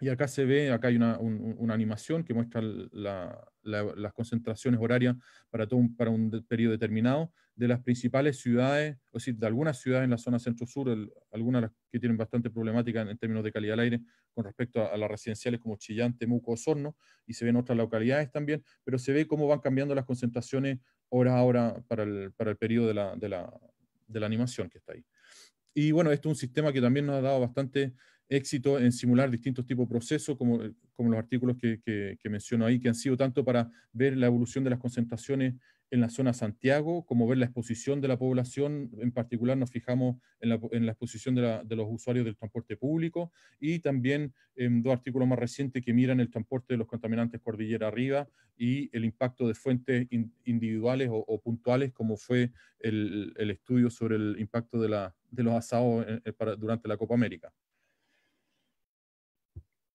Y acá se ve, acá hay una, animación que muestra las concentraciones horarias para, un, para un periodo determinado de las principales ciudades, o decir, de algunas ciudades en la zona centro-sur, algunas que tienen bastante problemática en, términos de calidad del aire con respecto a, las residenciales como Chillán, Temuco, Sorno, y se ven otras localidades también, pero se ve cómo van cambiando las concentraciones hora a hora para el, para periodo de la, de, la, de la animación que está ahí. Y bueno, esto es un sistema que también nos ha dado bastante éxito en simular distintos tipos de procesos, como, eh, los artículos que, menciono ahí, que han sido tanto para ver la evolución de las concentraciones en la zona Santiago, como ver la exposición de la población, en particular nos fijamos en la, exposición de, los usuarios del transporte público, y también en dos artículos más recientes que miran el transporte de los contaminantes cordillera arriba y el impacto de fuentes individuales o, puntuales, como fue el, estudio sobre el impacto de, los asados eh, eh, durante la Copa América.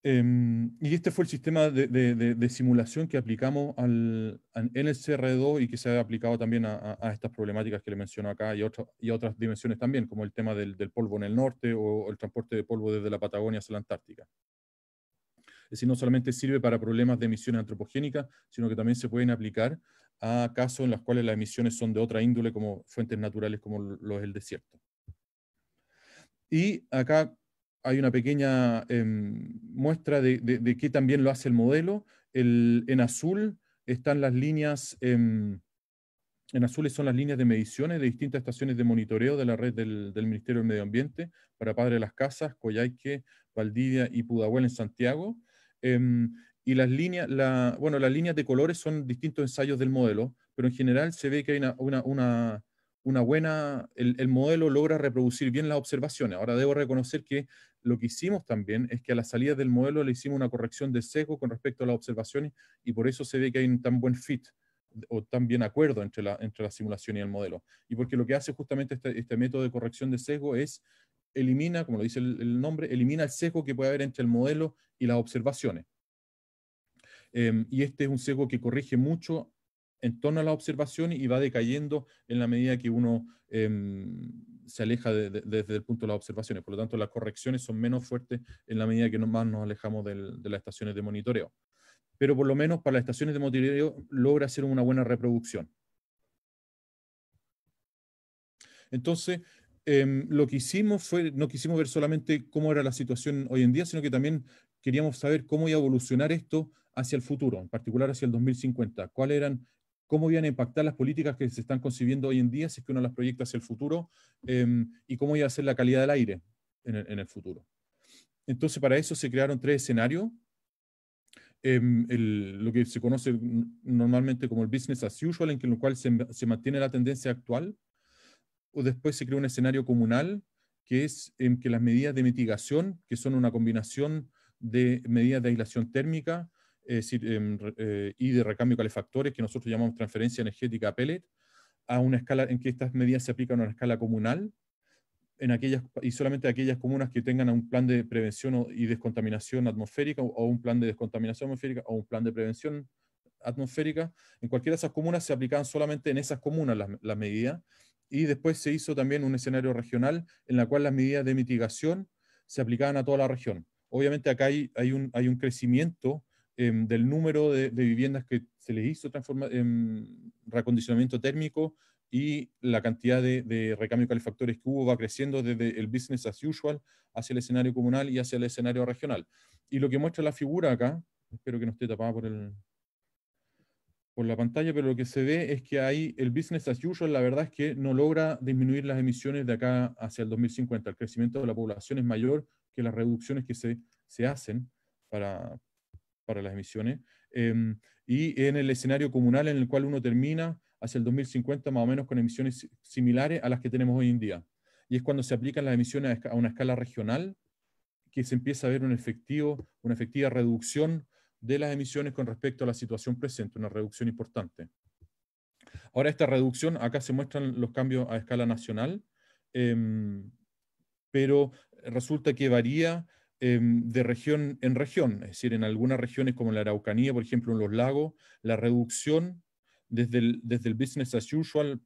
Em, y este fue el sistema de, simulación que aplicamos al, en el CR2 y que se ha aplicado también a, estas problemáticas que le menciono acá y, a otras dimensiones también, como el tema del, del, polvo en el norte o el transporte de polvo desde la Patagonia hacia la Antártica. Es decir, no solamente sirve para problemas de emisiones antropogénicas, sino que también se pueden aplicar a casos en los cuales las emisiones son de otra índole, como fuentes naturales como lo es el desierto. Y acá hay una pequeña em, muestra de, de, de, que también lo hace el modelo. El, en azul están las líneas, em, en azules son las líneas de mediciones de distintas estaciones de monitoreo de la red del, del Ministerio del Medio Ambiente para Padre de las Casas, Coyhaique, Valdivia y Pudahuel en Santiago. Em, y las líneas, la, bueno, las líneas de colores son distintos ensayos del modelo, pero en general se ve que hay una, una, una una buena, el, el, modelo logra reproducir bien las observaciones. Ahora debo reconocer que lo que hicimos también es que a la salida del modelo le hicimos una corrección de sesgo con respecto a las observaciones y por eso se ve que hay un tan buen fit o tan bien acuerdo entre la, entre la simulación y el modelo. Y porque lo que hace justamente este, este método de corrección de sesgo es elimina, como lo dice el, nombre, elimina el sesgo que puede haber entre el modelo y las observaciones. Em, y este es un sesgo que corrige mucho en torno a las observaciones y va decayendo en la medida que uno em, se aleja desde el punto de las observaciones. Por lo tanto, las correcciones son menos fuertes en la medida que más nos alejamos de las estaciones de monitoreo. Pero por lo menos para las estaciones de monitoreo logra hacer una buena reproducción. Entonces, em, lo que hicimos fue, no quisimos ver solamente cómo era la situación hoy en día, sino que también queríamos saber cómo iba a evolucionar esto hacia el futuro, en particular hacia el 2050. ¿Cuáles eran cómo iban a impactar las políticas que se están concibiendo hoy en día si es que uno las proyecta hacia el futuro em, y cómo iba a ser la calidad del aire en el, futuro. Entonces, para eso se crearon tres escenarios. Em, lo que se conoce normalmente como el business as usual, en, el cual se, se, mantiene la tendencia actual. O después se crea un escenario comunal, que es en que las medidas de mitigación, que son una combinación de medidas de aislación térmica, es decir, em, eh, y de recambio calefactores, que nosotros llamamos transferencia energética a pellet, a una escala en que estas medidas se aplican a una escala comunal, en aquellas, y solamente aquellas comunas que tengan un plan de prevención y descontaminación atmosférica o un plan de descontaminación atmosférica o un plan de prevención atmosférica. En cualquiera de esas comunas se aplicaban solamente en esas comunas las, medidas y después se hizo también un escenario regional en la cual las medidas de mitigación se aplicaban a toda la región. Obviamente acá hay, hay, un, hay un crecimiento Em, del número de, viviendas que se les hizo transforma, em, en térmico y la cantidad de, de recambio calefactores que hubo va creciendo desde el business as usual hacia el escenario comunal y hacia el escenario regional. Y lo que muestra la figura acá, espero que no esté tapada por el, por la pantalla, pero lo que se ve es que ahí el business as usual, la verdad es que no logra disminuir las emisiones de acá hacia el 2050. El crecimiento de la población es mayor que las reducciones que se, se hacen para, para las emisiones. Em, y en el escenario comunal en el cual uno termina hacia el 2050 más o menos con emisiones similares a las que tenemos hoy en día. Y es cuando se aplican las emisiones a una escala regional que se empieza a ver un efectivo, una efectiva reducción de las emisiones con respecto a la situación presente, una reducción importante. Ahora, esta reducción, acá se muestran los cambios a escala nacional, em, pero resulta que varía Em, de región en región, es decir, en algunas regiones como la Araucanía, por ejemplo, en los lagos, la reducción desde el, desde el business as usual,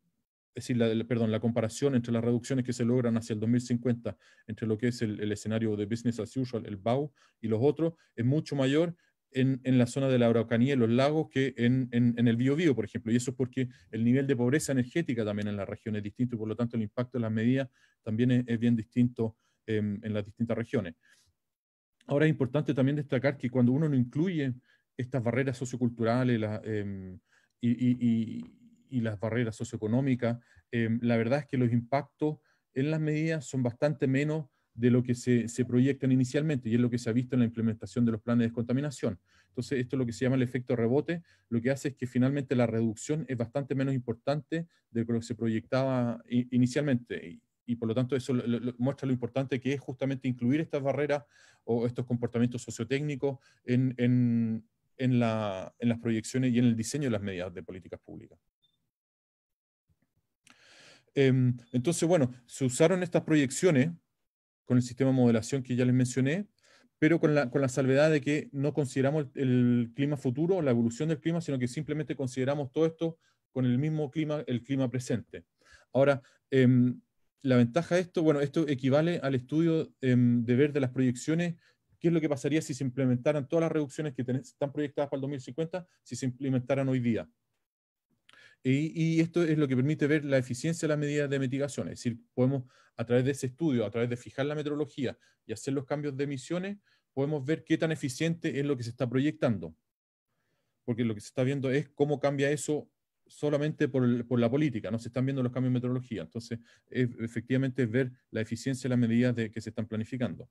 es decir, la, perdón, la comparación entre las reducciones que se logran hacia el 2050, entre lo que es el, escenario de business as usual, el BAU, y los otros, es mucho mayor en, la zona de la Araucanía y los lagos que en, en, en el Biobío, por ejemplo. Y eso es porque el nivel de pobreza energética también en la región es distinto y por lo tanto el impacto de las medidas también es, bien distinto em, en las distintas regiones. Ahora es importante también destacar que cuando uno no incluye estas barreras socioculturales em, y, las barreras socioeconómicas, em, la verdad es que los impactos en las medidas son bastante menos de lo que se, se, proyectan inicialmente y es lo que se ha visto en la implementación de los planes de descontaminación. Entonces, esto es lo que se llama el efecto rebote, lo que hace es que finalmente la reducción es bastante menos importante de lo que se proyectaba inicialmente y por lo tanto eso muestra lo importante que es justamente incluir estas barreras o estos comportamientos sociotécnicos en, en, en, en las proyecciones y en el diseño de las medidas de políticas públicas. Em, entonces, bueno, se usaron estas proyecciones con el sistema de modelación que ya les mencioné, pero con la, con la salvedad de que no consideramos el, clima futuro, la evolución del clima, sino que simplemente consideramos todo esto con el mismo clima, el clima presente. Ahora, em, la ventaja de esto, bueno, esto equivale al estudio em, de ver de las proyecciones, qué es lo que pasaría si se implementaran todas las reducciones que están proyectadas para el 2050, si se implementaran hoy día. Y, y, esto es lo que permite ver la eficiencia de las medidas de mitigación. Es decir, podemos, a través de ese estudio, a través de fijar la metrología y hacer los cambios de emisiones, podemos ver qué tan eficiente es lo que se está proyectando. Porque lo que se está viendo es cómo cambia eso solamente por, la política, no se están viendo los cambios en metodología. Entonces, efectivamente, es ver la eficiencia de las medidas que se están planificando.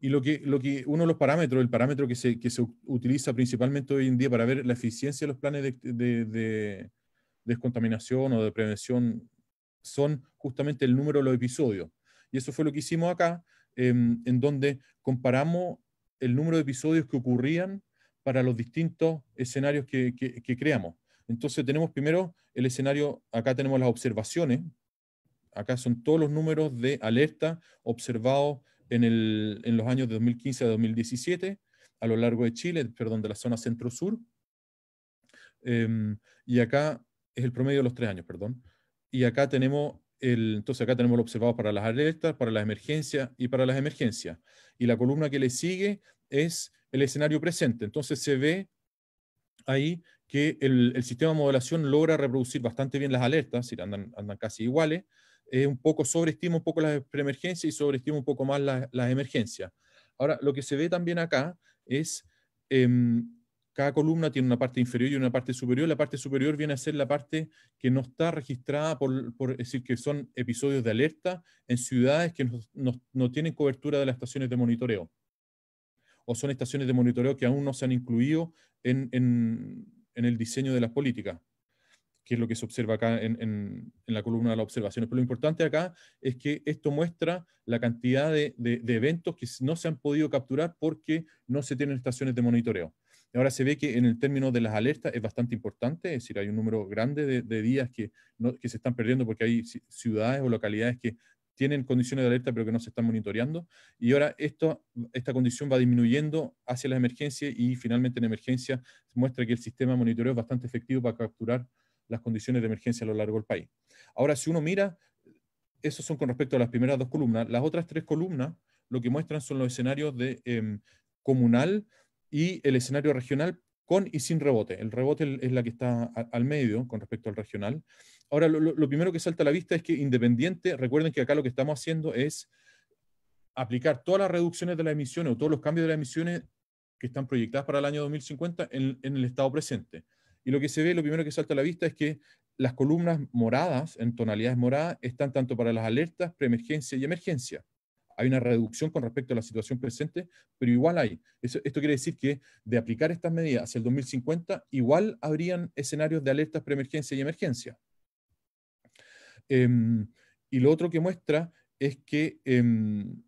Y lo que, uno de los parámetros, el parámetro que se, utiliza principalmente hoy en día para ver la eficiencia de los planes de, descontaminación o de prevención son justamente el número de los episodios. Y eso fue lo que hicimos acá, em, en donde comparamos el número de episodios que ocurrían para los distintos escenarios que creamos. Entonces tenemos primero el escenario, acá tenemos las observaciones, acá son todos los números de alerta observados en, el, en los años de 2015 a 2017 a lo largo de Chile, perdón, de la zona centro-sur. Em, y acá es el promedio de los tres años, perdón. Y acá tenemos el, entonces acá tenemos lo observado para las alertas, para las emergencias y para las emergencias. Y la columna que le sigue es el escenario presente. Entonces se ve ahí que el, sistema de modelación logra reproducir bastante bien las alertas, si andan, andan casi iguales, eh, un poco sobreestima un poco las preemergencias y sobreestima un poco más las, emergencias. Ahora, lo que se ve también acá es, em, cada columna tiene una parte inferior y una parte superior. La parte superior viene a ser la parte que no está registrada, por, decir, que son episodios de alerta en ciudades que no, tienen cobertura de las estaciones de monitoreo. O son estaciones de monitoreo que aún no se han incluido en en el diseño de las políticas, que es lo que se observa acá en, la columna de las observaciones. Pero lo importante acá es que esto muestra la cantidad de, eventos que no se han podido capturar porque no se tienen estaciones de monitoreo. Ahora se ve que en el término de las alertas es bastante importante, es decir, hay un número grande de, días que se están perdiendo porque hay ciudades o localidades que tienen condiciones de alerta pero que no se están monitoreando. Y ahora esto, esta condición va disminuyendo hacia las emergencias y finalmente en emergencia muestra que el sistema de monitoreo es bastante efectivo para capturar las condiciones de emergencia a lo largo del país. Ahora, si uno mira, esos son con respecto a las primeras dos columnas. Las otras tres columnas lo que muestran son los escenarios de em, comunal y el escenario regional con y sin rebote. El rebote es la que está al medio con respecto al regional. Ahora, lo, primero que salta a la vista es que Independiente, recuerden que acá lo que estamos haciendo es aplicar todas las reducciones de las emisiones o todos los cambios de las emisiones que están proyectadas para el año 2050 en, el estado presente. Y lo que se ve, lo primero que salta a la vista es que las columnas moradas, en tonalidades moradas, están tanto para las alertas, preemergencia y emergencia. Hay una reducción con respecto a la situación presente, pero igual hay. esto quiere decir que de aplicar estas medidas hacia el 2050, igual habrían escenarios de alertas, preemergencia y emergencia. Em, y lo otro que muestra es que, em,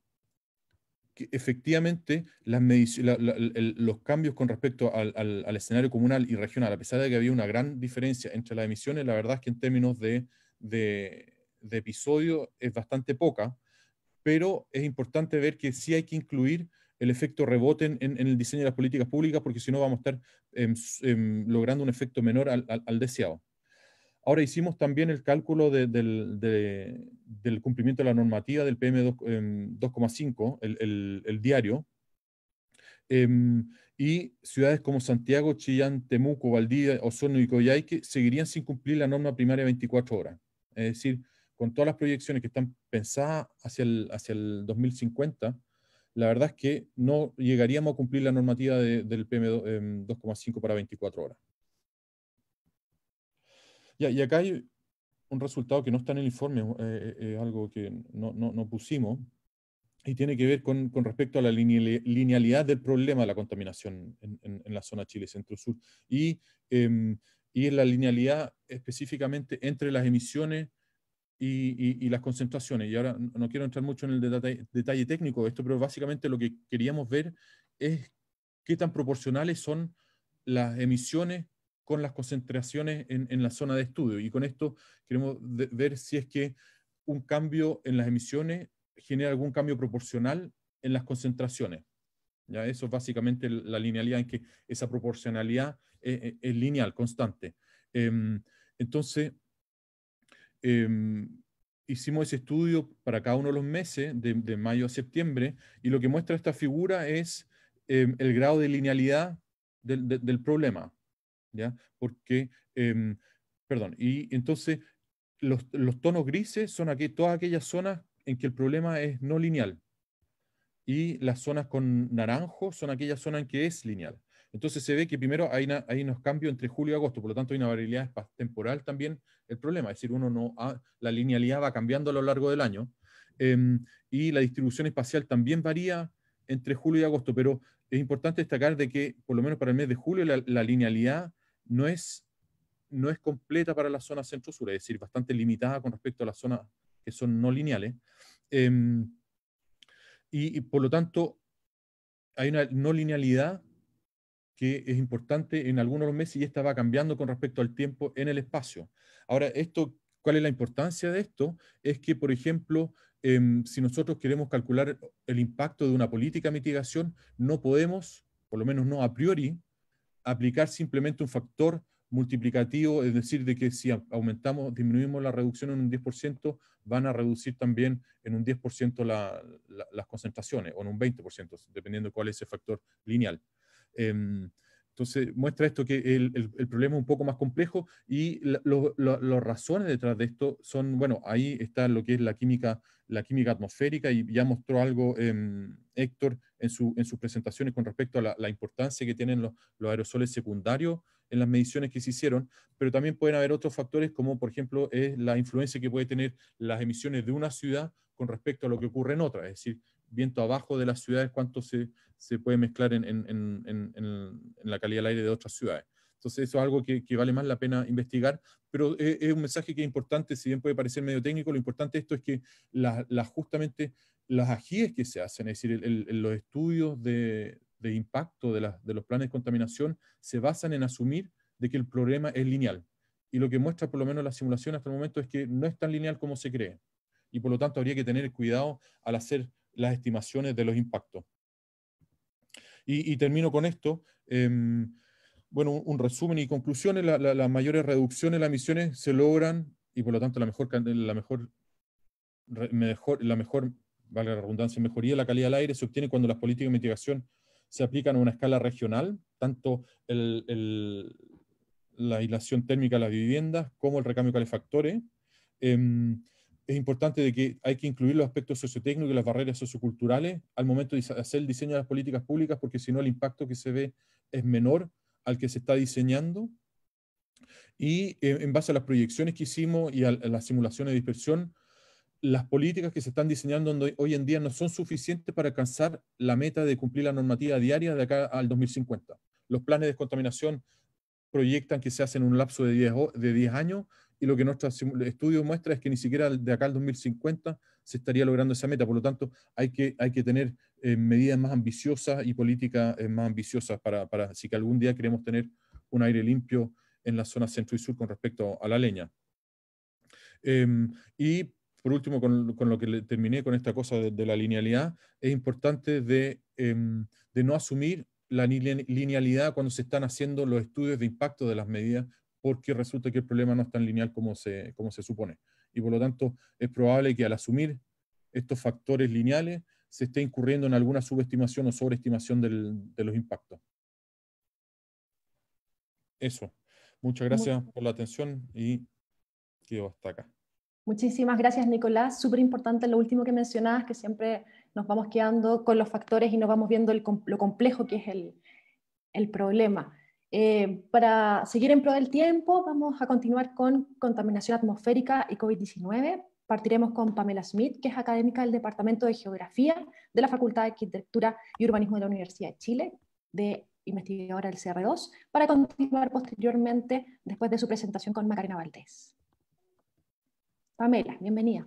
efectivamente las los cambios con respecto al, escenario comunal y regional, a pesar de que había una gran diferencia entre las emisiones, la verdad es que en términos de, episodio es bastante poca, pero es importante ver que sí hay que incluir el efecto rebote en, el diseño de las políticas públicas, porque si no vamos a estar em, logrando un efecto menor al, deseado. Ahora hicimos también el cálculo del, cumplimiento de la normativa del PM2,5, em, el, diario. Em, y ciudades como Santiago, Chillán, Temuco, Valdivia, Osorno y Coyhaique seguirían sin cumplir la norma primaria 24 horas. Es decir, con todas las proyecciones que están pensadas hacia el, 2050, la verdad es que no llegaríamos a cumplir la normativa del PM2,5 em, para 24 horas y acá hay un resultado que no está en el informe, eh, eh, es algo que no, no, pusimos, y tiene que ver con, con, respecto a la linealidad del problema de la contaminación en, en, la zona Chile Centro-Sur y, eh, la linealidad específicamente entre las emisiones y, y, las concentraciones. Y ahora no quiero entrar mucho en el detalle, detalle, técnico de esto, pero básicamente lo que queríamos ver es qué tan proporcionales son las emisiones con las concentraciones en, la zona de estudio. Y con esto queremos ver si es que un cambio en las emisiones genera algún cambio proporcional en las concentraciones. ¿ya? Eso es básicamente la linealidad en que esa proporcionalidad eh, eh, es, lineal, constante. Em, entonces, em, hicimos ese estudio para cada uno de los meses, de, mayo a septiembre, y lo que muestra esta figura es em, el grado de linealidad del problema. ¿ya? Porque, em, perdón, y entonces los, los tonos grises son aquí todas aquellas zonas en que el problema es no lineal. Y las zonas con naranjo son aquellas zonas en que es lineal. Entonces se ve que primero hay, hay, unos cambios entre julio y agosto, por lo tanto hay una variabilidad temporal también el problema, es decir, uno no la linealidad va cambiando a lo largo del año em, y la distribución espacial también varía entre julio y agosto, pero es importante destacar de que por lo menos para el mes de julio la, la linealidad no es, no es completa para la zona centro-sur, es decir, bastante limitada con respecto a las zonas que son no lineales. Em, y, por lo tanto, hay una no linealidad que es importante en algunos meses y esta va cambiando con respecto al tiempo en el espacio. Ahora, esto, ¿cuál es la importancia de esto? Es que, por ejemplo, em, si nosotros queremos calcular el impacto de una política de mitigación, no podemos, por lo menos no a priori, aplicar simplemente un factor multiplicativo, es decir, de que si aumentamos, disminuimos la reducción en un 10%, van a reducir también en un 10% las concentraciones, o en un 20%, dependiendo cuál es el factor lineal. Em, entonces muestra esto que el, problema es un poco más complejo y las razones detrás de esto son, bueno, ahí está lo que es la química, la química atmosférica y ya mostró algo em, Héctor en, su, en, sus presentaciones con respecto a la, importancia que tienen los, los aerosoles secundarios en las mediciones que se hicieron, pero también pueden haber otros factores como, por ejemplo, es la influencia que puede tener las emisiones de una ciudad con respecto a lo que ocurre en otra. Es decir, viento abajo de las ciudades, cuánto se, se puede mezclar en, en, en, en, la calidad del aire de otras ciudades. Entonces eso es algo que, que vale más la pena investigar, pero eh, es, un mensaje que es importante, si bien puede parecer medio técnico, lo importante de esto es que la, justamente las ajíes que se hacen, es decir, los estudios de, de impacto de, de los planes de contaminación se basan en asumir de que el problema es lineal. Y lo que muestra por lo menos la simulación hasta el momento es que no es tan lineal como se cree. Y por lo tanto habría que tener cuidado al hacer las estimaciones de los impactos. Y, termino con esto. Em, bueno, un, resumen y conclusiones. las mayores reducciones en las emisiones se logran y por lo tanto la mejor, la mejor, la mejor valga la redundancia, mejoría de la calidad del aire se obtiene cuando las políticas de mitigación se aplican a una escala regional, tanto la aislación térmica de las viviendas como el recambio de calefactores. Em, es importante de que hay que incluir los aspectos sociotécnicos y las barreras socioculturales al momento de hacer el diseño de las políticas públicas, porque si no el impacto que se ve es menor al que se está diseñando. Y eh, en base a las proyecciones que hicimos y a, las simulaciones de dispersión, las políticas que se están diseñando hoy en día no son suficientes para alcanzar la meta de cumplir la normativa diaria de acá al 2050. Los planes de descontaminación proyectan que se hacen en un lapso de de 10 años, y lo que nuestro estudio muestra es que ni siquiera de acá al 2050 se estaría logrando esa meta. Por lo tanto, hay que, hay que tener eh, medidas más ambiciosas y políticas eh, más ambiciosas para, para si que algún día queremos tener un aire limpio en la zona centro y sur con respecto a la leña. Em, y por último, con, lo que terminé con esta cosa de, la linealidad, es importante de, em, de no asumir la linealidad cuando se están haciendo los estudios de impacto de las medidas, porque resulta que el problema no es tan lineal como se, como se supone. Y por lo tanto, es probable que al asumir estos factores lineales se esté incurriendo en alguna subestimación o sobreestimación de los impactos. Eso. Muchas gracias por la atención y quedo hasta acá. Muchísimas gracias, Nicolás. Súper importante lo último que mencionabas, que siempre nos vamos quedando con los factores y nos vamos viendo lo complejo que es el, el problema. Eh, para seguir en pro del tiempo, vamos a continuar con contaminación atmosférica y COVID-19. Partiremos con Pamela Smith, que es académica del Departamento de Geografía de la Facultad de Arquitectura y Urbanismo de la Universidad de Chile, de investigadora del CR2, para continuar posteriormente después de su presentación con Macarena Valdés. Pamela, bienvenida.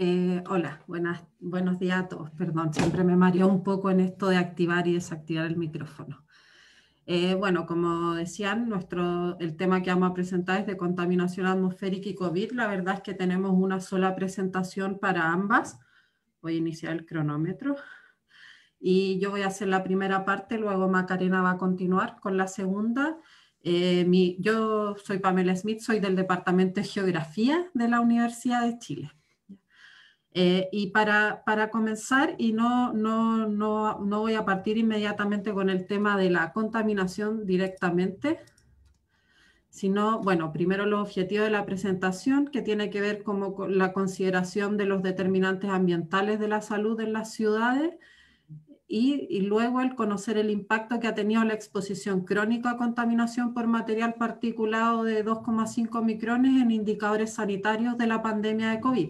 Eh, hola, buenas, buenos días a todos. Perdón, siempre me mareo un poco en esto de activar y desactivar el micrófono. Eh, bueno, como decían, el tema que vamos a presentar es de contaminación atmosférica y COVID. La verdad es que tenemos una sola presentación para ambas. Voy a iniciar el cronómetro. Y yo voy a hacer la primera parte, luego Macarena va a continuar con la segunda. Eh, yo soy Pamela Smith, soy del Departamento de Geografía de la Universidad de Chile. Eh, y para, comenzar, y no, no, voy a partir inmediatamente con el tema de la contaminación directamente, sino, bueno, primero los objetivos de la presentación, que tiene que ver como con la consideración de los determinantes ambientales de la salud en las ciudades, y, y, luego el conocer el impacto que ha tenido la exposición crónica a contaminación por material particulado de 2,5 micrones en indicadores sanitarios de la pandemia de COVID.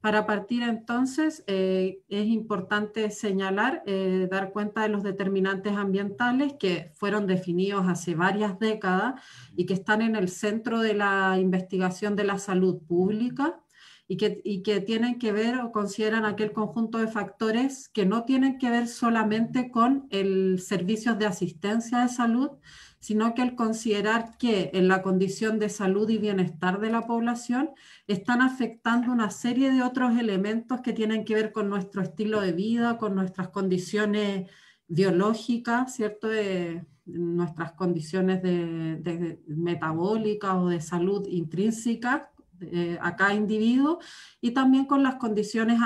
Para partir entonces, eh, es importante señalar, eh, dar cuenta de los determinantes ambientales que fueron definidos hace varias décadas y que están en el centro de la investigación de la salud pública y que, que tienen que ver o consideran aquel conjunto de factores que no tienen que ver solamente con el servicios de asistencia de salud, sino que al considerar que en la condición de salud y bienestar de la población están afectando una serie de otros elementos que tienen que ver con nuestro estilo de vida, con nuestras condiciones biológicas, ¿cierto? nuestras condiciones de, de metabólicas o de salud intrínseca, eh, a cada individuo y también con las condiciones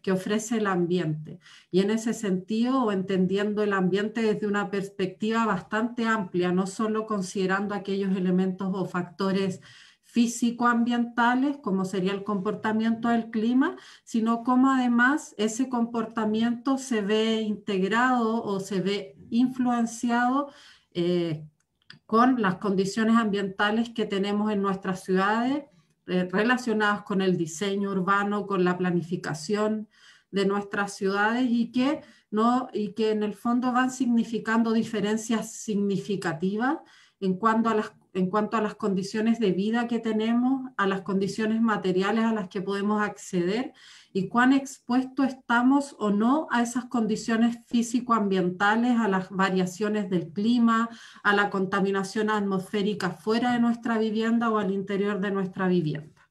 que ofrece el ambiente. Y en ese sentido, o entendiendo el ambiente desde una perspectiva bastante amplia, no solo considerando aquellos elementos o factores físico-ambientales, como sería el comportamiento del clima, sino cómo además ese comportamiento se ve integrado o se ve influenciado eh, con las condiciones ambientales que tenemos en nuestras ciudades eh, relacionadas con el diseño urbano, con la planificación de nuestras ciudades y que, ¿no? y que en el fondo van significando diferencias significativas en cuanto, a las, en cuanto a las condiciones de vida que tenemos, a las condiciones materiales a las que podemos acceder y cuán expuesto estamos o no a esas condiciones físico-ambientales, a las variaciones del clima, a la contaminación atmosférica fuera de nuestra vivienda o al interior de nuestra vivienda.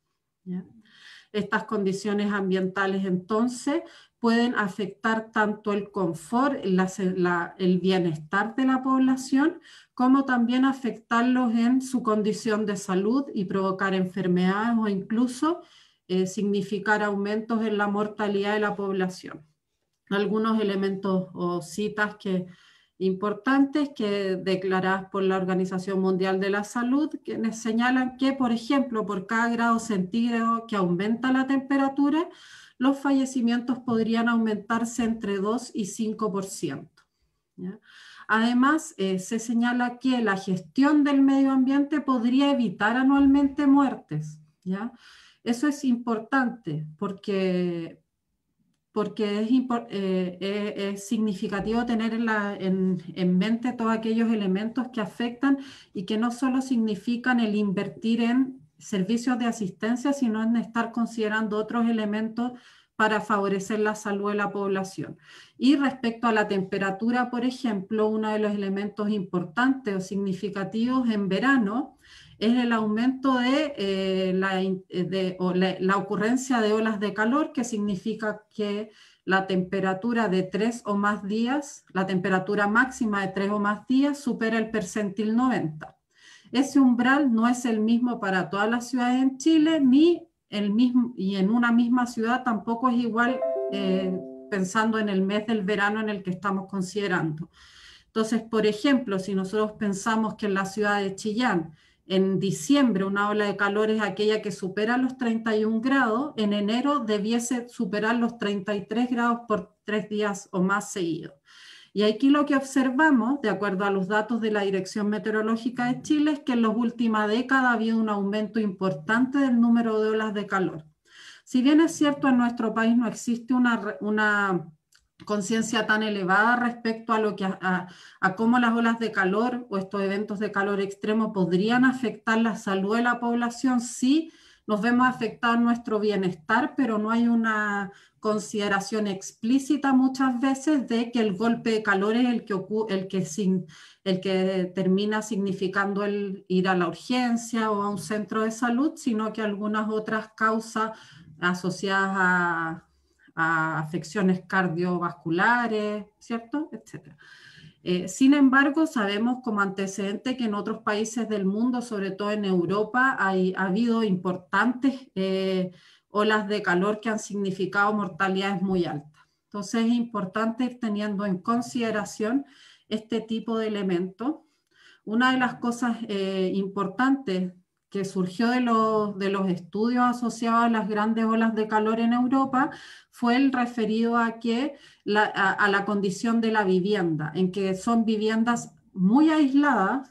Estas condiciones ambientales entonces pueden afectar tanto el confort, el bienestar de la población, como también afectarlos en su condición de salud y provocar enfermedades o incluso eh, significar aumentos en la mortalidad de la población. Algunos elementos o citas que, importantes que declaradas por la Organización Mundial de la Salud, que señalan que, por ejemplo, por cada grado centígrado que aumenta la temperatura, los fallecimientos podrían aumentarse entre 2 y 5%. ciento. Además, eh, se señala que la gestión del medio ambiente podría evitar anualmente muertes. Eso es importante porque, porque es, eh, eh, significativo tener en, en, mente todos aquellos elementos que afectan y que no solo significan el invertir en servicios de asistencia, sino en estar considerando otros elementos para favorecer la salud de la población. Y respecto a la temperatura, por ejemplo, uno de los elementos importantes o significativos en verano es el aumento de, eh, eh, la, ocurrencia de olas de calor, que significa que la temperatura de tres o más días, la temperatura máxima de tres o más días supera el percentil 90. Ese umbral no es el mismo para todas las ciudades en Chile, ni el mismo, y en una misma ciudad tampoco es igual eh, pensando en el mes del verano en el que estamos considerando. Entonces, por ejemplo, si nosotros pensamos que en la ciudad de Chillán en diciembre una ola de calor es aquella que supera los 31 grados, en enero debiese superar los 33 grados por tres días o más seguidos. Y aquí lo que observamos, de acuerdo a los datos de la Dirección Meteorológica de Chile, es que en las últimas década ha habido un aumento importante del número de olas de calor. Si bien es cierto, en nuestro país no existe una, una conciencia tan elevada respecto a, lo que, a, cómo las olas de calor o estos eventos de calor extremo podrían afectar la salud de la población, sí nos vemos afectados nuestro bienestar, pero no hay una consideración explícita muchas veces de que el golpe de calor es el que, el que, sin, el que termina significando el ir a la urgencia o a un centro de salud, sino que algunas otras causas asociadas a, afecciones cardiovasculares, ¿cierto? Etcétera. Eh, sin embargo, sabemos como antecedente que en otros países del mundo, sobre todo en Europa, hay, ha habido importantes eh, olas de calor que han significado mortalidades muy altas. Entonces es importante ir teniendo en consideración este tipo de elementos. Una de las cosas eh, importantes que surgió de los, estudios asociados a las grandes olas de calor en Europa fue el referido a, que la, a, la condición de la vivienda, en que son viviendas muy aisladas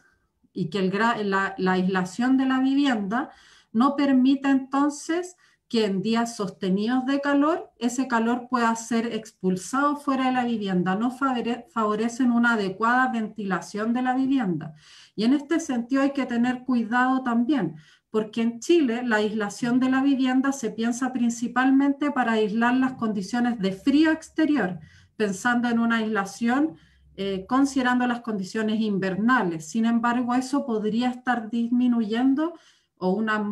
y que la, la, aislación de la vivienda no permite entonces que en días sostenidos de calor ese calor pueda ser expulsado fuera de la vivienda, no favorecen una adecuada ventilación de la vivienda. Y en este sentido hay que tener cuidado también, porque en Chile la aislación de la vivienda se piensa principalmente para aislar las condiciones de frío exterior, pensando en una aislación eh, considerando las condiciones invernales. Sin embargo, eso podría estar disminuyendo o una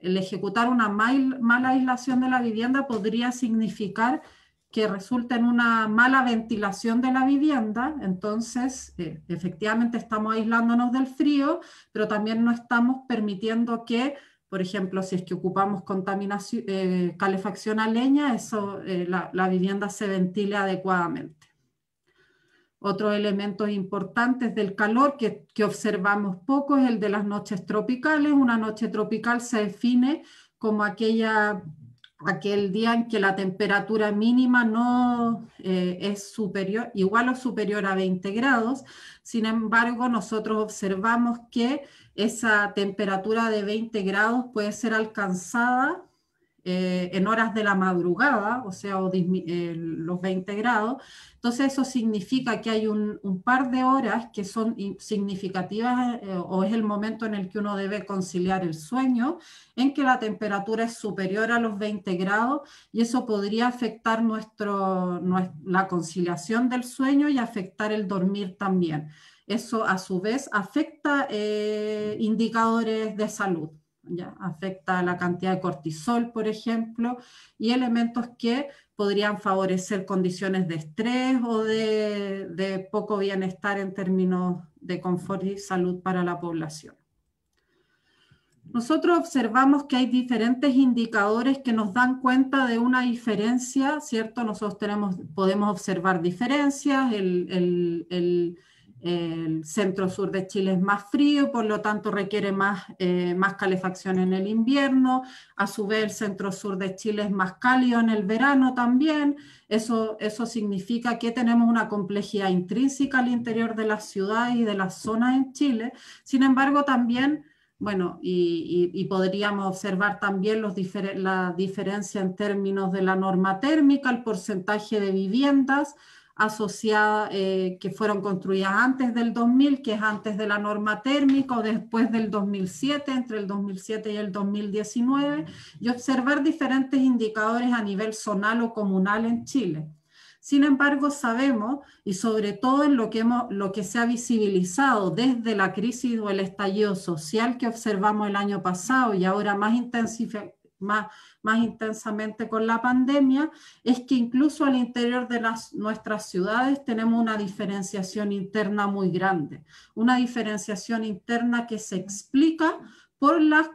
el ejecutar una mala aislación de la vivienda podría significar que resulte en una mala ventilación de la vivienda, entonces eh, efectivamente estamos aislándonos del frío, pero también no estamos permitiendo que, por ejemplo, si es que ocupamos contaminación, eh, calefacción a leña, eso, eh, la vivienda se ventile adecuadamente. Otros elementos importantes del calor que, observamos poco es el de las noches tropicales. Una noche tropical se define como aquella aquel día en que la temperatura mínima no eh, es superior, igual o superior a 20 grados. Sin embargo, nosotros observamos que esa temperatura de 20 grados puede ser alcanzada eh, en horas de la madrugada, o sea, eh, los 20 grados. Entonces eso significa que hay un, par de horas que son significativas eh, o es el momento en el que uno debe conciliar el sueño, en que la temperatura es superior a los 20 grados y eso podría afectar nuestro, la conciliación del sueño y afectar el dormir también. Eso a su vez afecta indicadores de salud. ¿ya? afecta la cantidad de cortisol, por ejemplo, y elementos que podrían favorecer condiciones de estrés o de, poco bienestar en términos de confort y salud para la población. Nosotros observamos que hay diferentes indicadores que nos dan cuenta de una diferencia, ¿cierto? Nosotros podemos observar diferencias, el el centro sur de Chile es más frío, por lo tanto requiere eh, más, calefacción en el invierno. A su vez, el centro sur de Chile es más cálido en el verano también. Eso, significa que tenemos una complejidad intrínseca al interior de la ciudad y de las zonas en Chile. Sin embargo, también bueno, y, podríamos observar también la diferencia en términos de la norma térmica, el porcentaje de viviendas asociada eh, que fueron construidas antes del 2000, que es antes de la norma térmica o después del 2007, entre el 2007 y el 2019, y observar diferentes indicadores a nivel zonal o comunal en Chile. Sin embargo, sabemos, y sobre todo en lo que, hemos, lo que se ha visibilizado desde la crisis o el estallido social que observamos el año pasado y ahora más, más, más intensamente con la pandemia, es que incluso al interior de las, nuestras ciudades tenemos una diferenciación interna muy grande, una diferenciación interna que se explica por, las,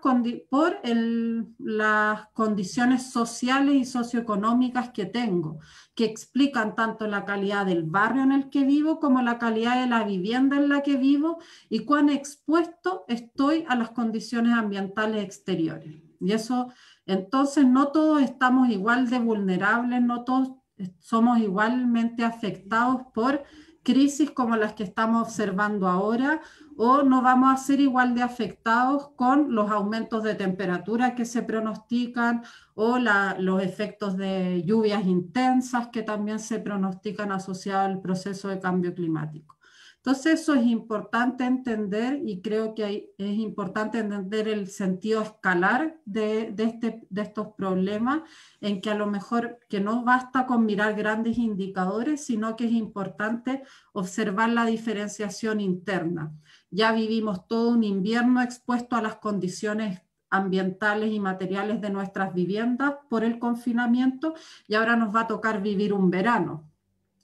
por el, las condiciones sociales y socioeconómicas que tengo, que explican tanto la calidad del barrio en el que vivo como la calidad de la vivienda en la que vivo y cuán expuesto estoy a las condiciones ambientales exteriores. Y eso entonces, no todos estamos igual de vulnerables, no todos somos igualmente afectados por crisis como las que estamos observando ahora o no vamos a ser igual de afectados con los aumentos de temperatura que se pronostican o los efectos de lluvias intensas que también se pronostican asociados al proceso de cambio climático. Entonces eso es importante entender y creo que es importante entender el sentido escalar de, este, de, estos problemas, en que a lo mejor que no basta con mirar grandes indicadores, sino que es importante observar la diferenciación interna. Ya vivimos todo un invierno expuesto a las condiciones ambientales y materiales de nuestras viviendas por el confinamiento y ahora nos va a tocar vivir un verano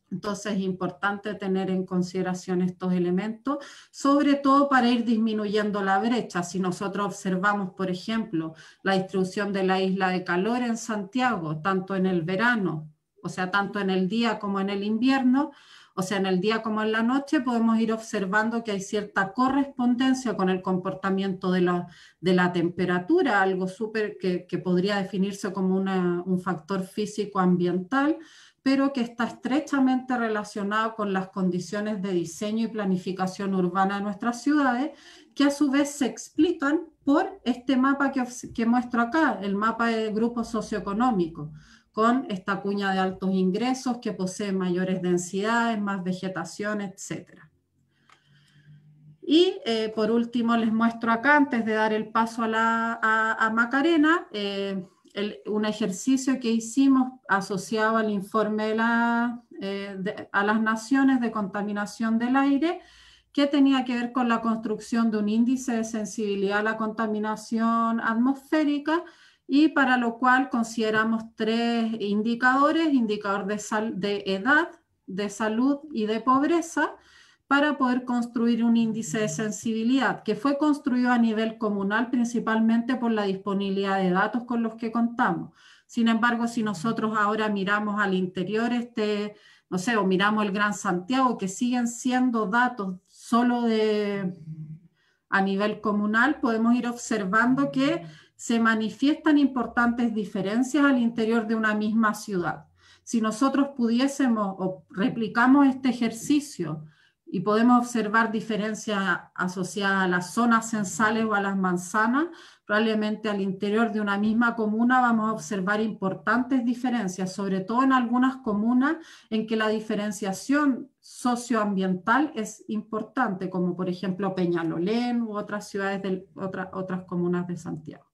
entonces es importante tener en consideración estos elementos, sobre todo para ir disminuyendo la brecha. Si nosotros observamos, por ejemplo, la distribución de la isla de calor en Santiago, tanto en el verano, o sea, tanto en el día como en el invierno, o sea, en el día como en la noche, podemos ir observando que hay cierta correspondencia con el comportamiento de la, de la temperatura, algo súper que, podría definirse como un factor físico ambiental pero que está estrechamente relacionado con las condiciones de diseño y planificación urbana de nuestras ciudades, que a su vez se explican por este mapa que, muestro acá, el mapa de grupo socioeconómico, con esta cuña de altos ingresos que posee mayores densidades, más vegetación, etc. Y eh, por último les muestro acá, antes de dar el paso a, Macarena, eh, un ejercicio que hicimos asociado al informe eh, a las naciones de contaminación del aire, que tenía que ver con la construcción de un índice de sensibilidad a la contaminación atmosférica y para lo cual consideramos tres indicadores, indicador de edad, de salud y de pobreza, para poder construir un índice de sensibilidad que fue construido a nivel comunal principalmente por la disponibilidad de datos con los que contamos. Sin embargo, si nosotros ahora miramos al interior, este, no sé, o miramos el Gran Santiago, que siguen siendo datos solo de, a nivel comunal, podemos ir observando que se manifiestan importantes diferencias al interior de una misma ciudad. Si nosotros pudiésemos o replicamos este ejercicio, y podemos observar diferencias asociadas a las zonas censales o a las manzanas. Probablemente al interior de una misma comuna vamos a observar importantes diferencias, sobre todo en algunas comunas en que la diferenciación socioambiental es importante, como por ejemplo Peñalolén u otras ciudades de otras, otras comunas de Santiago.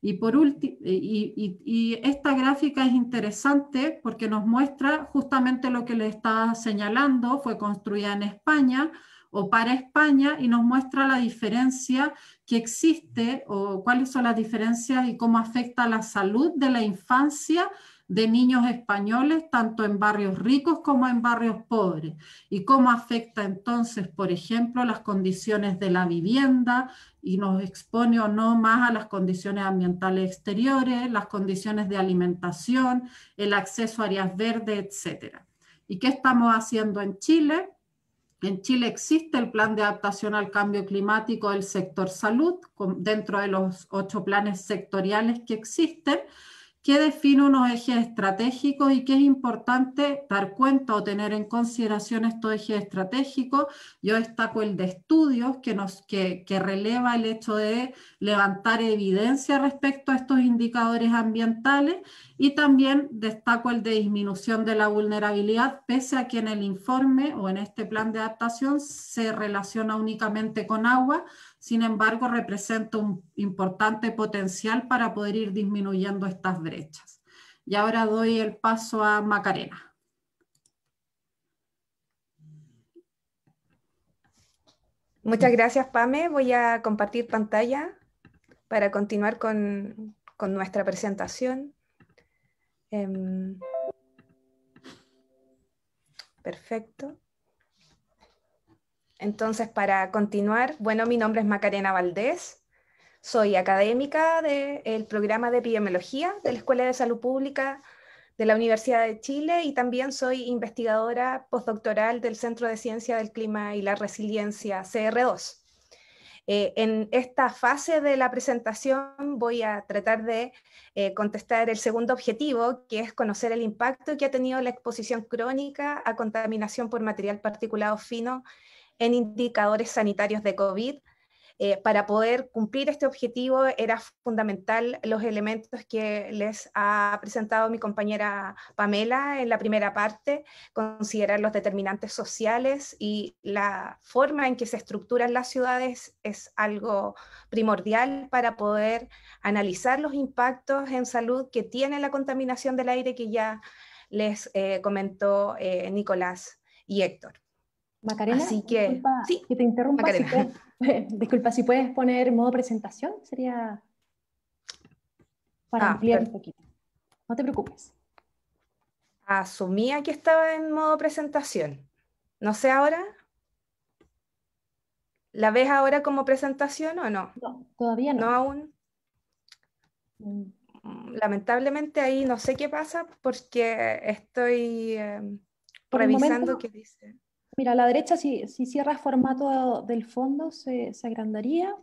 Y, por eh, y, y, esta gráfica es interesante porque nos muestra justamente lo que le estaba señalando, fue construida en España o para España y nos muestra la diferencia que existe o cuáles son las diferencias y cómo afecta la salud de la infancia de niños españoles, tanto en barrios ricos como en barrios pobres, y cómo afecta entonces, por ejemplo, las condiciones de la vivienda y nos expone o no más a las condiciones ambientales exteriores, las condiciones de alimentación, el acceso a áreas verdes, etc. ¿Y qué estamos haciendo en Chile? En Chile existe el plan de adaptación al cambio climático del sector salud, dentro de los ocho planes sectoriales que existen, ¿Qué define unos ejes estratégicos y qué es importante dar cuenta o tener en consideración estos ejes estratégicos. Yo destaco el de estudios que, nos, que releva el hecho de levantar evidencia respecto a estos indicadores ambientales y también destaco el de disminución de la vulnerabilidad, pese a que en el informe o en este plan de adaptación se relaciona únicamente con agua, sin embargo, representa un importante potencial para poder ir disminuyendo estas brechas. Y ahora doy el paso a Macarena. Muchas gracias, Pame. Voy a compartir pantalla para continuar con, nuestra presentación. Em, perfecto. Entonces, para continuar, bueno, mi nombre es Macarena Valdés, soy académica del programa de epidemiología de la Escuela de Salud Pública de la Universidad de Chile y también soy investigadora postdoctoral del Centro de Ciencia del Clima y la Resiliencia, CR2. Eh, en esta fase de la presentación voy a tratar de eh, contestar el segundo objetivo, que es conocer el impacto que ha tenido la exposición crónica a contaminación por material particulado fino en indicadores sanitarios de COVID. Eh, para poder cumplir este objetivo era fundamental los elementos que les ha presentado mi compañera Pamela en la primera parte, considerar los determinantes sociales y la forma en que se estructuran las ciudades es algo primordial para poder analizar los impactos en salud que tiene la contaminación del aire que ya les eh, comentó eh, Nicolás y Héctor. Macarena, disculpa, sí, que te interrumpa. Eh, disculpa, si puedes poner modo presentación, sería para ah, ampliar un poquito. No te preocupes. Asumía que estaba en modo presentación. No sé ahora. ¿La ves ahora como presentación o no? No, todavía no. No aún. Mm. Lamentablemente ahí no sé qué pasa porque estoy em, revisando qué dice. Mira, a la derecha, si, cierras formato del fondo, se, agrandaría.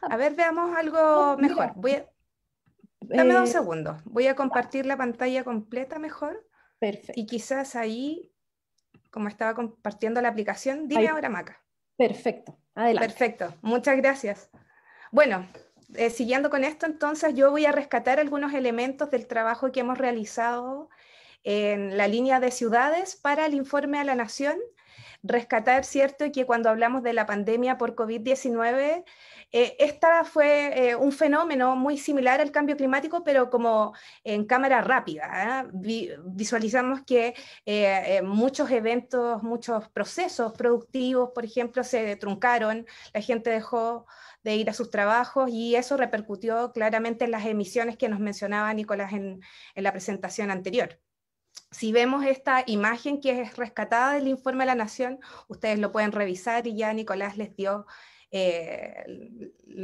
Ah, a ver, veamos algo oh, mejor. dame dos eh, segundos. Voy a compartir la pantalla completa mejor. Perfecto. Y quizás ahí, como estaba compartiendo la aplicación, dime ahora, Maca. Perfecto, adelante. Perfecto, muchas gracias. Bueno, eh, siguiendo con esto, entonces yo voy a rescatar algunos elementos del trabajo que hemos realizado en la línea de ciudades para el informe a la Nación. Rescatar, cierto, que cuando hablamos de la pandemia por COVID-19, eh, esta fue eh, un fenómeno muy similar al cambio climático, pero como en cámara rápida. ¿eh? visualizamos que muchos eventos, muchos procesos productivos, por ejemplo, se truncaron, la gente dejó de ir a sus trabajos y eso repercutió claramente en las emisiones que nos mencionaba Nicolás en, en la presentación anterior si vemos esta imagen que es rescatada del informe de la Nación, ustedes lo pueden revisar y ya Nicolás les dio eh,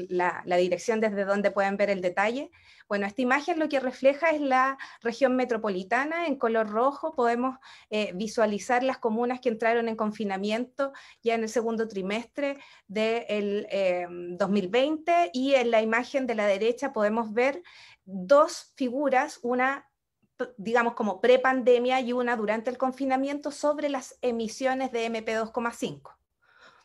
la, dirección desde donde pueden ver el detalle. Bueno, esta imagen lo que refleja es la región metropolitana en color rojo. Podemos eh, visualizar las comunas que entraron en confinamiento ya en el segundo trimestre del em, de 2020 y en la imagen de la derecha podemos ver dos figuras, una digamos, como prepandemia y una durante el confinamiento sobre las emisiones de MP2,5.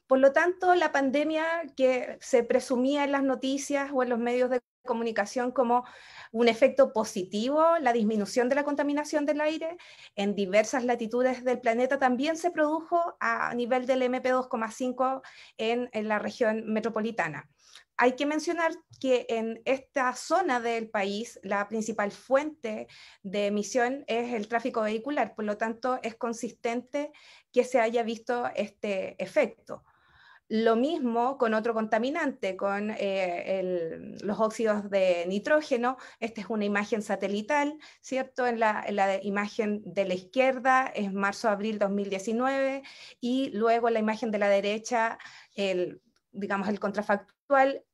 Por lo tanto, la pandemia que se presumía en las noticias o en los medios de comunicación como un efecto positivo, la disminución de la contaminación del aire en diversas latitudes del planeta también se produjo a nivel del MP2,5 en, en la región metropolitana hay que mencionar que en esta zona del país la principal fuente de emisión es el tráfico vehicular, por lo tanto es consistente que se haya visto este efecto. Lo mismo con otro contaminante, con eh, los óxidos de nitrógeno. Esta es una imagen satelital, ¿cierto? En la, imagen de la izquierda es marzo-abril 2019 y luego la imagen de la derecha, el, digamos, el contrafactor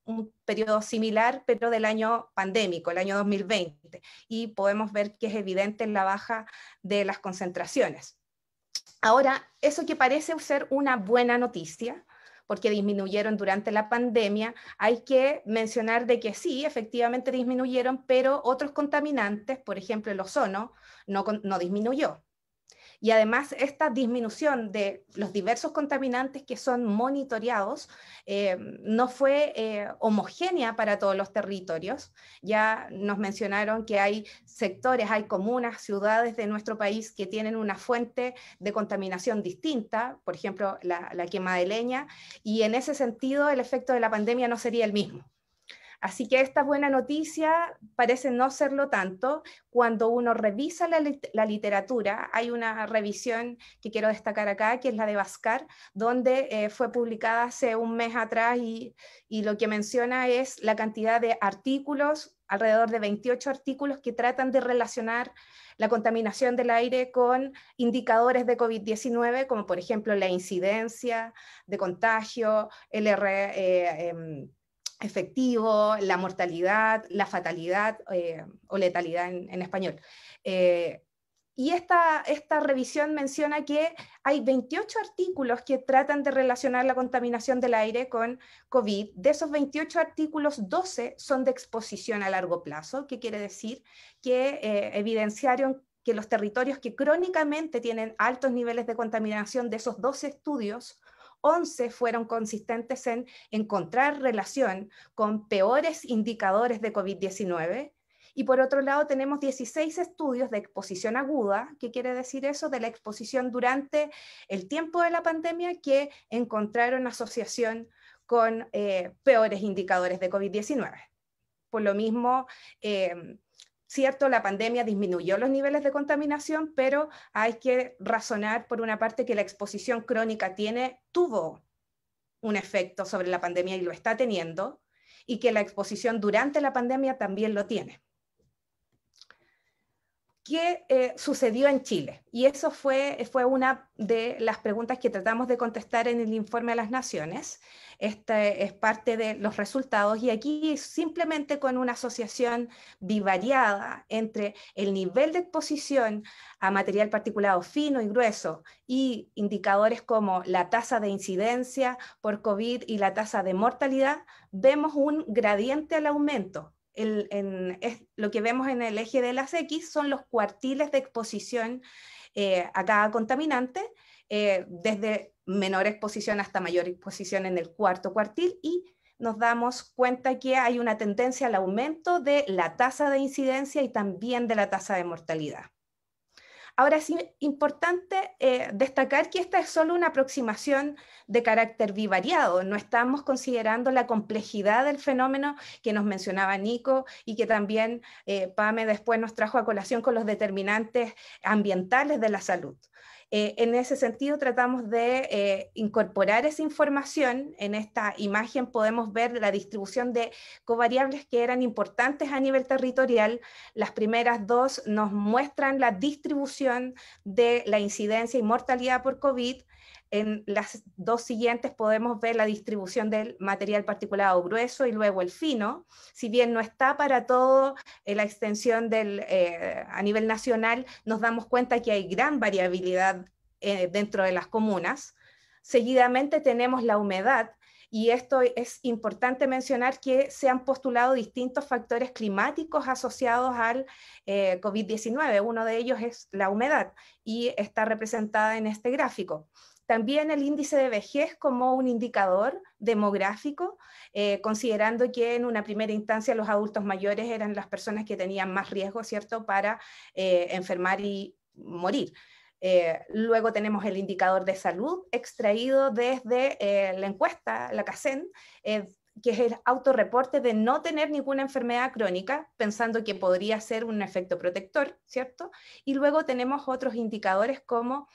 un periodo similar, pero del año pandémico, el año 2020, y podemos ver que es evidente la baja de las concentraciones. Ahora, eso que parece ser una buena noticia, porque disminuyeron durante la pandemia, hay que mencionar de que sí, efectivamente disminuyeron, pero otros contaminantes, por ejemplo el ozono, no, no disminuyó. Y además esta disminución de los diversos contaminantes que son monitoreados eh, no fue eh, homogénea para todos los territorios. Ya nos mencionaron que hay sectores, hay comunas, ciudades de nuestro país que tienen una fuente de contaminación distinta, por ejemplo, la quema de leña, y en ese sentido el efecto de la pandemia no sería el mismo. Así que esta buena noticia parece no serlo tanto. Cuando uno revisa la, literatura, hay una revisión que quiero destacar acá, que es la de Vascar, donde eh, fue publicada hace un mes atrás y, lo que menciona es la cantidad de artículos, alrededor de 28 artículos que tratan de relacionar la contaminación del aire con indicadores de COVID-19, como por ejemplo la incidencia de contagio, el... Eh, em, efectivo, la mortalidad, la fatalidad eh, o letalidad en, español. Eh, y esta, esta revisión menciona que hay 28 artículos que tratan de relacionar la contaminación del aire con COVID. De esos 28 artículos, 12 son de exposición a largo plazo, que quiere decir que eh, evidenciaron que los territorios que crónicamente tienen altos niveles de contaminación de esos 12 estudios, 11 fueron consistentes en encontrar relación con peores indicadores de COVID-19. Y por otro lado, tenemos 16 estudios de exposición aguda, ¿qué quiere decir eso? De la exposición durante el tiempo de la pandemia que encontraron asociación con eh, peores indicadores de COVID-19. Por lo mismo, eh, Cierto, la pandemia disminuyó los niveles de contaminación, pero hay que razonar por una parte que la exposición crónica tiene, tuvo un efecto sobre la pandemia y lo está teniendo, y que la exposición durante la pandemia también lo tiene qué eh, sucedió en Chile. Y eso fue, fue una de las preguntas que tratamos de contestar en el informe a las naciones. Este es parte de los resultados y aquí simplemente con una asociación bivariada entre el nivel de exposición a material particulado fino y grueso y indicadores como la tasa de incidencia por COVID y la tasa de mortalidad, vemos un gradiente al aumento lo que vemos en el eje de las X son los cuartiles de exposición eh, a cada contaminante, eh, desde menor exposición hasta mayor exposición en el cuarto cuartil y nos damos cuenta que hay una tendencia al aumento de la tasa de incidencia y también de la tasa de mortalidad. Ahora sí, importante eh, destacar que esta es solo una aproximación de carácter bivariado, no estamos considerando la complejidad del fenómeno que nos mencionaba Nico y que también eh, Pame después nos trajo a colación con los determinantes ambientales de la salud. Eh, en ese sentido, tratamos de eh, incorporar esa información. En esta imagen podemos ver la distribución de covariables que eran importantes a nivel territorial. Las primeras dos nos muestran la distribución de la incidencia y mortalidad por COVID. En las dos siguientes podemos ver la distribución del material particulado grueso y luego el fino. Si bien no está para todo eh, la extensión del, eh, a nivel nacional, nos damos cuenta que hay gran variabilidad eh, dentro de las comunas. Seguidamente tenemos la humedad, y esto es importante mencionar que se han postulado distintos factores climáticos asociados al COVID-19. Uno de ellos es la humedad y está representada en este gráfico. También el índice de vejez como un indicador demográfico, eh, considerando que en una primera instancia los adultos mayores eran las personas que tenían más riesgo, ¿cierto?, para eh, enfermar y morir. Eh, luego tenemos el indicador de salud extraído desde la encuesta, la CASEN, que es el autorreporte de no tener ninguna enfermedad crónica, pensando que podría ser un efecto protector, ¿cierto? Y luego tenemos otros indicadores como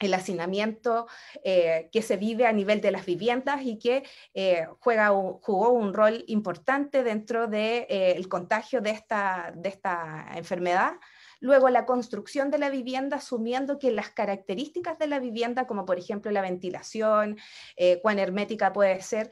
el hacinamiento eh, que se vive a nivel de las viviendas y que eh, juega jugó un rol importante dentro del de, eh, el contagio de esta, de esta enfermedad. Luego la construcción de la vivienda, asumiendo que las características de la vivienda, como por ejemplo la ventilación, cuán hermética puede ser,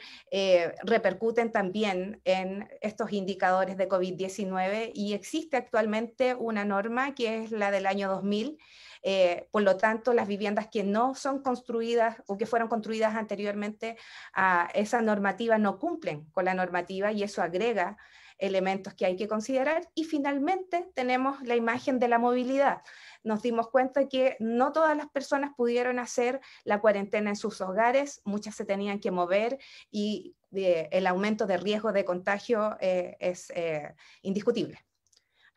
repercuten también en estos indicadores de COVID-19 y existe actualmente una norma que es la del año 2000 eh, por lo tanto, las viviendas que no son construidas o que fueron construidas anteriormente a ah, esa normativa no cumplen con la normativa y eso agrega elementos que hay que considerar. Y finalmente tenemos la imagen de la movilidad. Nos dimos cuenta que no todas las personas pudieron hacer la cuarentena en sus hogares, muchas se tenían que mover y eh, el aumento de riesgo de contagio eh, es indiscutible.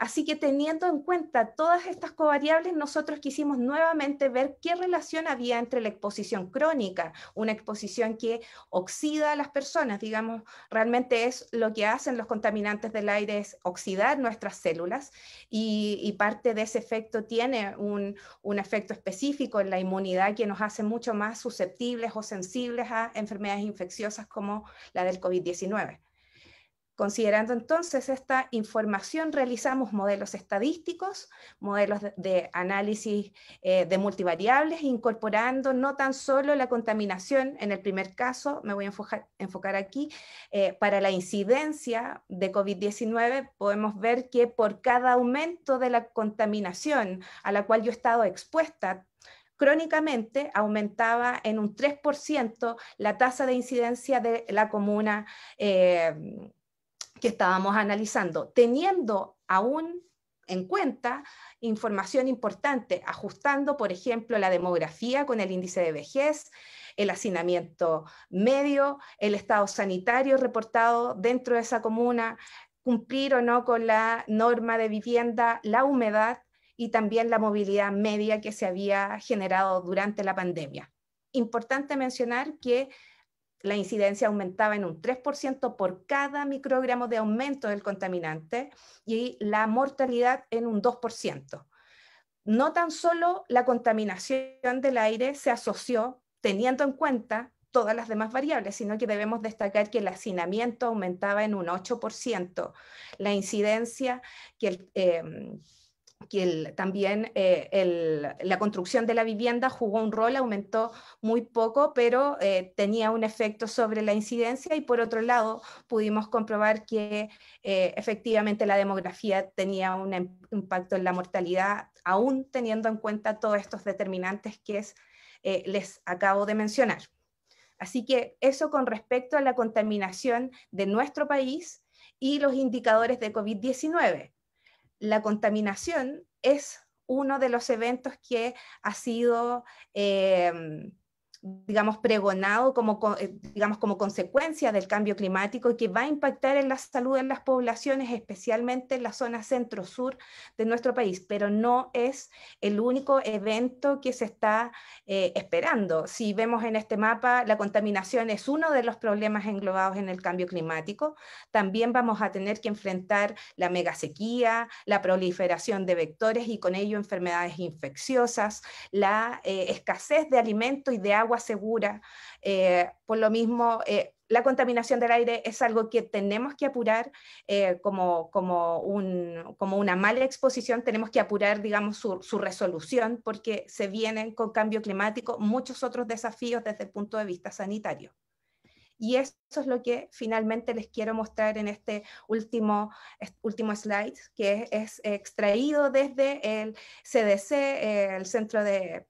Así que teniendo en cuenta todas estas covariables, nosotros quisimos nuevamente ver qué relación había entre la exposición crónica, una exposición que oxida a las personas, digamos, realmente es lo que hacen los contaminantes del aire, es oxidar nuestras células y, parte de ese efecto tiene un, un efecto específico en la inmunidad que nos hace mucho más susceptibles o sensibles a enfermedades infecciosas como la del COVID-19. Considerando entonces esta información, realizamos modelos estadísticos, modelos de análisis eh, de multivariables, incorporando no tan solo la contaminación, en el primer caso, me voy a enfocar, aquí, eh, para la incidencia de COVID-19, podemos ver que por cada aumento de la contaminación a la cual yo he estado expuesta, crónicamente aumentaba en un 3% la tasa de incidencia de la comuna eh, que estábamos analizando, teniendo aún en cuenta información importante, ajustando, por ejemplo, la demografía con el índice de vejez, el hacinamiento medio, el estado sanitario reportado dentro de esa comuna, cumplir o no con la norma de vivienda, la humedad y también la movilidad media que se había generado durante la pandemia. Importante mencionar que la incidencia aumentaba en un 3% por cada microgramo de aumento del contaminante y la mortalidad en un 2%. No tan solo la contaminación del aire se asoció teniendo en cuenta todas las demás variables, sino que debemos destacar que el hacinamiento aumentaba en un 8%, la incidencia que el, em, que también eh, la construcción de la vivienda jugó un rol, aumentó muy poco, pero eh, tenía un efecto sobre la incidencia y por otro lado pudimos comprobar que eh, efectivamente la demografía tenía un em, impacto en la mortalidad, aún teniendo en cuenta todos estos determinantes que es, les acabo de mencionar. Así que eso con respecto a la contaminación de nuestro país y los indicadores de COVID-19 la contaminación es uno de los eventos que ha sido em, digamos, pregonado como, eh, digamos, como consecuencia del cambio climático y que va a impactar en la salud en las poblaciones, especialmente en la zona centro-sur de nuestro país, pero no es el único evento que se está eh, esperando. Si vemos en este mapa, la contaminación es uno de los problemas englobados en el cambio climático. También vamos a tener que enfrentar la mega sequía, la proliferación de vectores y con ello enfermedades infecciosas, la eh, escasez de alimento y de agua asegura, segura. Eh, por lo mismo, eh, la contaminación del aire es algo que tenemos que apurar eh, como, como, un, como, una mala exposición, tenemos que apurar, digamos, su, su, resolución porque se vienen con cambio climático muchos otros desafíos desde el punto de vista sanitario. Y eso es lo que finalmente les quiero mostrar en este último, último slide, que es, es extraído desde el CDC, el Centro de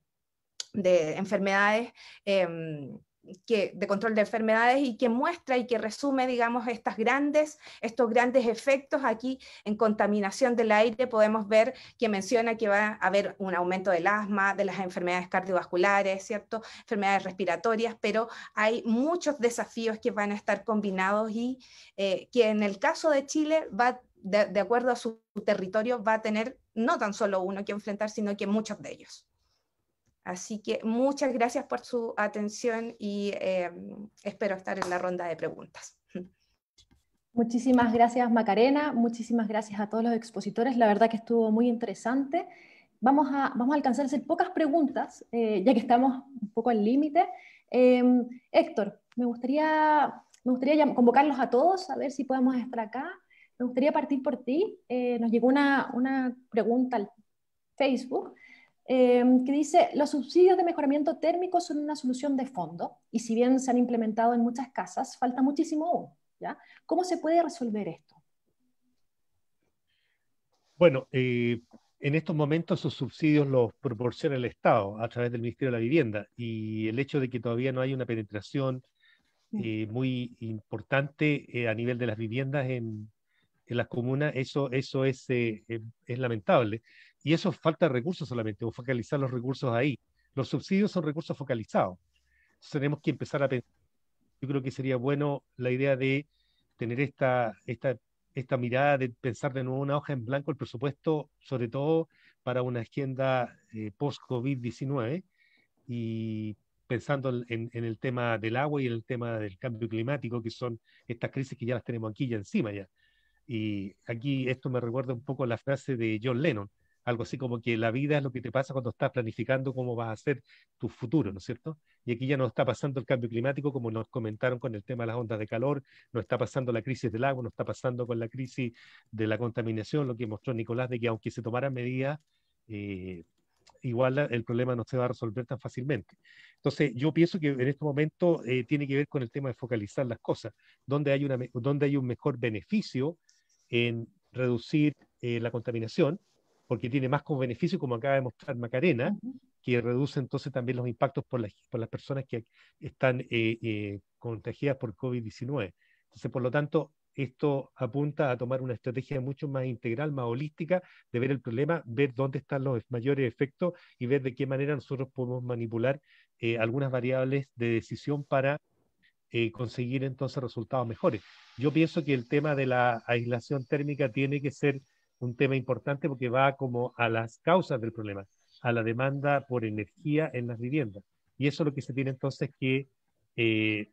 de enfermedades. Em, que, de control de enfermedades y que muestra y que resume, digamos, estas grandes, estos grandes efectos aquí en contaminación del aire. Podemos ver que menciona que va a haber un aumento del asma, de las enfermedades cardiovasculares, ¿cierto? Enfermedades respiratorias, pero hay muchos desafíos que van a estar combinados y eh, que en el caso de Chile va, de acuerdo a su territorio, va a tener no tan solo uno que enfrentar, sino que muchos de ellos. Así que muchas gracias por su atención y em, espero estar en la ronda de preguntas. Muchísimas gracias Macarena, muchísimas gracias a todos los expositores, la verdad que estuvo muy interesante. Vamos a, vamos a alcanzar a hacer pocas preguntas, eh, ya que estamos un poco al límite. Em, Héctor, me gustaría, me gustaría convocarlos a todos, a ver si podemos estar acá. Me gustaría partir por ti. Eh, nos llegó una pregunta al Facebook Em, que dice, los subsidios de mejoramiento térmico son una solución de fondo y si bien se han implementado en muchas casas, falta muchísimo aún. ¿ya? ¿Cómo se puede resolver esto? Bueno, eh, en estos momentos esos subsidios los proporciona el Estado a través del Ministerio de la Vivienda y el hecho de que todavía no hay una penetración mm. eh, muy importante eh, a nivel de las viviendas en, las comunas, eso, eso es, es lamentable. Y eso falta recursos solamente, o focalizar los recursos ahí. Los subsidios son recursos focalizados. tenemos que empezar a pensar. Yo creo que sería bueno la idea de tener esta, esta, esta mirada de pensar de nuevo una hoja en blanco el presupuesto, sobre todo para una agenda eh, post-COVID-19 y pensando en, el tema del agua y en el tema del cambio climático, que son estas crisis que ya las tenemos aquí ya encima ya. Y aquí esto me recuerda un poco a la frase de John Lennon, algo así como que la vida es lo que te pasa cuando estás planificando cómo vas a hacer tu futuro, ¿no es cierto? Y aquí ya no está pasando el cambio climático, como nos comentaron con el tema de las ondas de calor, no está pasando la crisis del agua, no está pasando con la crisis de la contaminación, lo que mostró Nicolás, de que aunque se tomaran medidas, eh, igual el problema no se va a resolver tan fácilmente. Entonces, yo pienso que en este momento eh, tiene que ver con el tema de focalizar las cosas, donde hay, una, donde hay un mejor beneficio en reducir eh, la contaminación, porque tiene más como beneficio, como acaba de mostrar Macarena, que reduce entonces también los impactos por las, personas que están eh, eh, contagiadas por COVID-19. Entonces, por lo tanto, esto apunta a tomar una estrategia mucho más integral, más holística, de ver el problema, ver dónde están los mayores efectos y ver de qué manera nosotros podemos manipular eh, algunas variables de decisión para conseguir entonces resultados mejores. Yo pienso que el tema de la aislación térmica tiene que ser un tema importante porque va como a las causas del problema, a la demanda por energía en las viviendas. Y eso es lo que se tiene entonces que eh,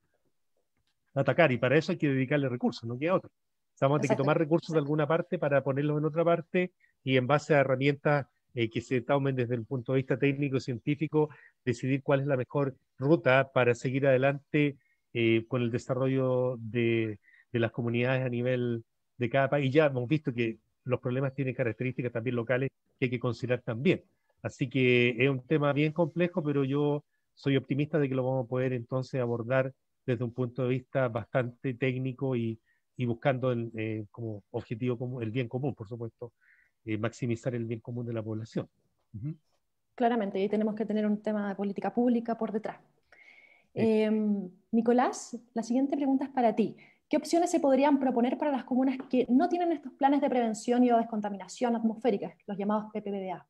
atacar. Y para eso hay que dedicarle recursos, no queda otro. Estamos que tomar recursos de alguna parte para ponerlos en otra parte y en base a herramientas eh, que se tomen desde el punto de vista técnico científico, decidir cuál es la mejor ruta para seguir adelante eh, con el desarrollo de, de las comunidades a nivel de cada país. Y ya hemos visto que los problemas tienen características también locales que hay que considerar también. Así que es un tema bien complejo, pero yo soy optimista de que lo vamos a poder entonces abordar desde un punto de vista bastante técnico y, buscando eh, como objetivo como el bien común, por supuesto, eh, maximizar el bien común de la población. Claramente, ahí tenemos que tener un tema de política pública por detrás. Em, Nicolás, la siguiente pregunta es para ti. ¿Qué opciones se podrían proponer para las comunas que no tienen estos planes de prevención y o descontaminación atmosférica, los llamados PPBDA?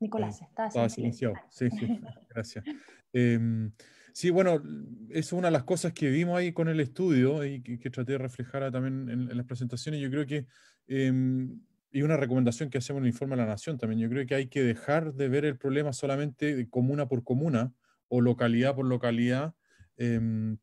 Nicolás, estás ah, silenciado. Ah. Sí, sí, gracias. Em, sí, bueno, es una de las cosas que vimos ahí con el estudio y que, traté de reflejar también en, las presentaciones. Yo creo que em, y una recomendación que hacemos en el informe a la Nación también, yo creo que hay que dejar de ver el problema solamente comuna por comuna o localidad por localidad em,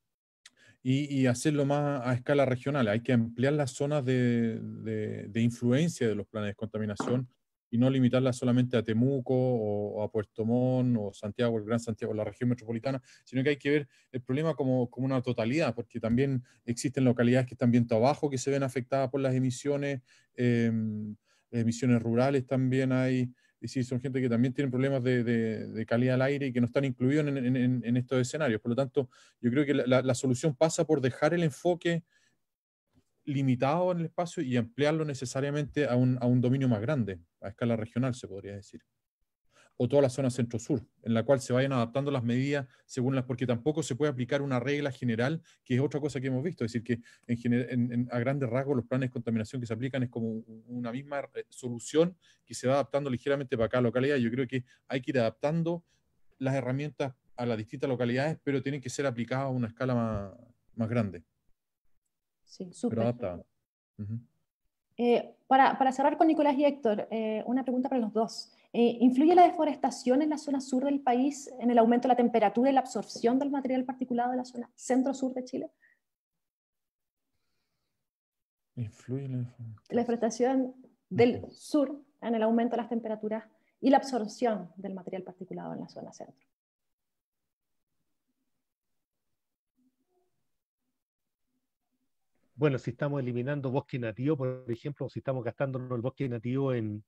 y, hacerlo más a escala regional. Hay que ampliar las zonas de, de influencia de los planes de contaminación y no limitarla solamente a Temuco o, a Puerto Montt o Santiago, el Gran Santiago, la región metropolitana, sino que hay que ver el problema como, como una totalidad, porque también existen localidades que están viento abajo, que se ven afectadas por las emisiones, eh, emisiones rurales también hay, y sí, son gente que también tienen problemas de, calidad del aire y que no están incluidos en, estos escenarios. Por lo tanto, yo creo que la, la solución pasa por dejar el enfoque limitado en el espacio y ampliarlo necesariamente a un, dominio más grande, a escala regional se podría decir, o toda la zona centro-sur, en la cual se vayan adaptando las medidas según las, porque tampoco se puede aplicar una regla general, que es otra cosa que hemos visto, es decir, que a grandes rasgos los planes de contaminación que se aplican es como una misma eh, solución que se va adaptando ligeramente para cada localidad. Yo creo que hay que ir adaptando las herramientas a las distintas localidades, pero tienen que ser aplicadas a una escala más, más grande. Sí, súper. Eh, para, cerrar con Nicolás y Héctor, eh, una pregunta para los dos. Eh, ¿Influye la deforestación en la zona sur del país en el aumento de la temperatura y la absorción del material particulado de la zona centro-sur de Chile? Influye la deforestación. del sur en el aumento de las temperaturas y la absorción del material particulado en la zona centro. bueno, si estamos eliminando bosque nativo, por ejemplo, o si estamos gastando el bosque nativo en,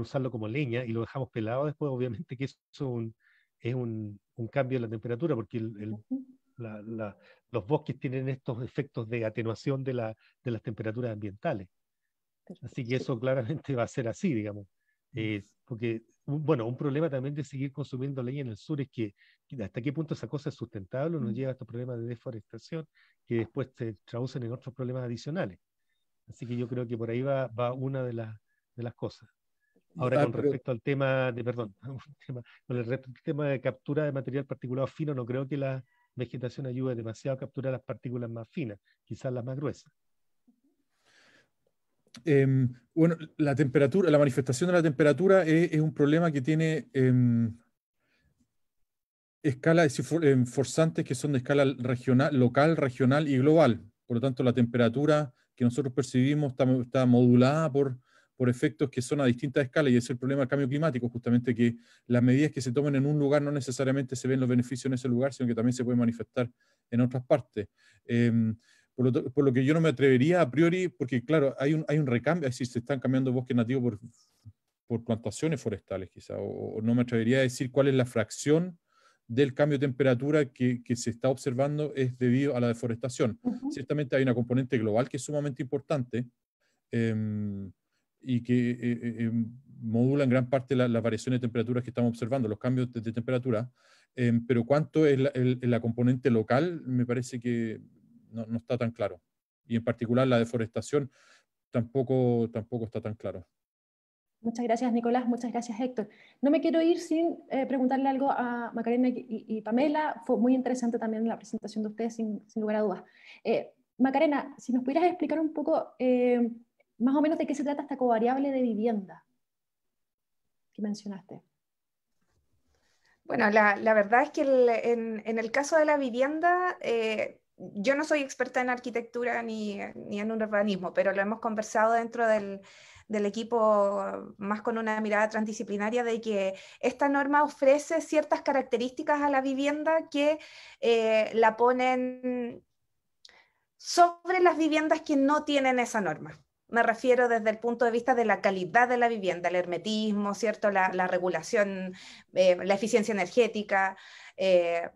usarlo como leña y lo dejamos pelado después, obviamente que eso es un, cambio en la temperatura, porque los bosques tienen estos efectos de atenuación de, la, de las temperaturas ambientales. Así que eso claramente va a ser así, digamos. Mm. porque, bueno, un problema también de seguir consumiendo leña en el sur es que hasta qué punto esa cosa es sustentable nos mm. lleva a estos problemas de deforestación que después se traducen en otros problemas adicionales. Así que yo creo que por ahí va, una de, las cosas. Ahora, ah, con respecto al tema de, perdón, con el tema de captura de material particulado fino, no creo que la vegetación ayude demasiado a capturar las partículas más finas, quizás las más gruesas. Em, bueno, la temperatura, la manifestación de la temperatura es, un problema que tiene em, escala decir, forzantes que son de escala regional, local, regional y global. Por lo tanto, la temperatura que nosotros percibimos está, está modulada por, por efectos que son a distintas escalas y es el problema del cambio climático, justamente que las medidas que se tomen en un lugar no necesariamente se ven los beneficios en ese lugar, sino que también se pueden manifestar en otras partes. Em, por, lo, que yo no me atrevería a priori, porque claro, hay un, hay un recambio, es decir, se están cambiando bosques nativos por, por plantaciones forestales quizá, o, o, no me atrevería a decir cuál es la fracción del cambio de temperatura que, se está observando es debido a la deforestación. Ciertamente hay una componente global que es sumamente importante em, y que eh, eh, em, modula en gran parte la, las variaciones de temperaturas que estamos observando, los cambios de, temperatura, em, pero cuánto es la, componente local me parece que no, no, está tan claro. Y en particular la deforestación tampoco, tampoco está tan claro. Muchas gracias, Nicolás. Muchas gracias, Héctor. No me quiero ir sin eh, preguntarle algo a Macarena y, Pamela. Fue muy interesante también la presentación de ustedes, sin, lugar a dudas. Eh, Macarena, si nos pudieras explicar un poco eh, más o menos de qué se trata esta covariable de vivienda que mencionaste. Bueno, la, verdad es que en, el caso de la vivienda yo no soy experta en arquitectura ni, ni, en urbanismo, pero lo hemos conversado dentro del, del equipo, más con una mirada transdisciplinaria, de que esta norma ofrece ciertas características a la vivienda que eh, la ponen sobre las viviendas que no tienen esa norma. Me refiero desde el punto de vista de la calidad de la vivienda, el hermetismo, ¿cierto? La, regulación, eh, la eficiencia energética. Eh,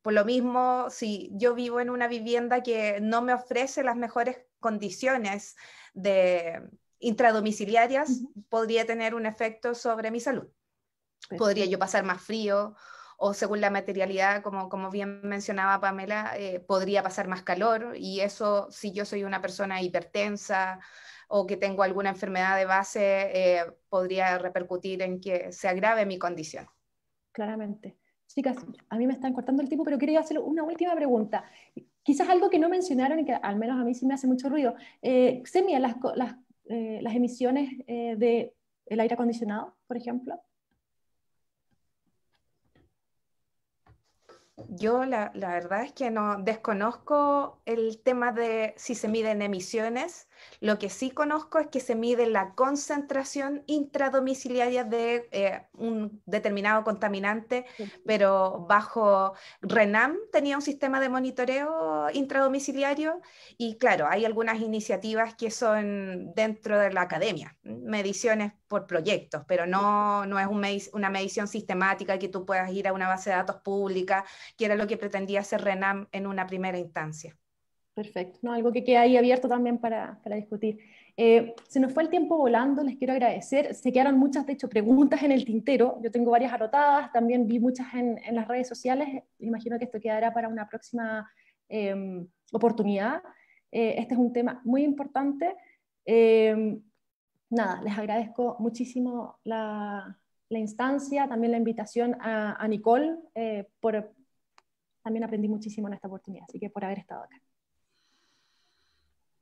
por lo mismo, si yo vivo en una vivienda que no me ofrece las mejores condiciones de, intradomiciliarias podría tener un efecto sobre mi salud. Podría yo pasar más frío o según la materialidad, como, como bien mencionaba Pamela, eh, podría pasar más calor y eso si yo soy una persona hipertensa o que tengo alguna enfermedad de base, eh, podría repercutir en que se agrave mi condición. Claramente. Chicas, a mí me están cortando el tiempo, pero quería hacer una última pregunta. Quizás algo que no mencionaron y que al menos a mí sí me hace mucho ruido. Eh, las, las eh, las emisiones eh, del aire acondicionado, por ejemplo? Yo la, la, verdad es que no desconozco el tema de si se miden emisiones. Lo que sí conozco es que se mide la concentración intradomiciliaria de eh, un determinado contaminante, pero bajo RENAM tenía un sistema de monitoreo intradomiciliario y claro, hay algunas iniciativas que son dentro de la academia, mediciones por proyectos, pero no, es una medición sistemática que tú puedas ir a una base de datos pública, que era lo que pretendía hacer RENAM en una primera instancia. Perfecto. No, algo que queda ahí abierto también para, discutir. Eh, se nos fue el tiempo volando, les quiero agradecer. Se quedaron muchas, de hecho, preguntas en el tintero. Yo tengo varias anotadas, también vi muchas en, las redes sociales. Imagino que esto quedará para una próxima em, oportunidad. Eh, este es un tema muy importante. Em, nada, les agradezco muchísimo la, instancia, también la invitación a, a Nicole. Eh, por, también aprendí muchísimo en esta oportunidad, así que por haber estado acá.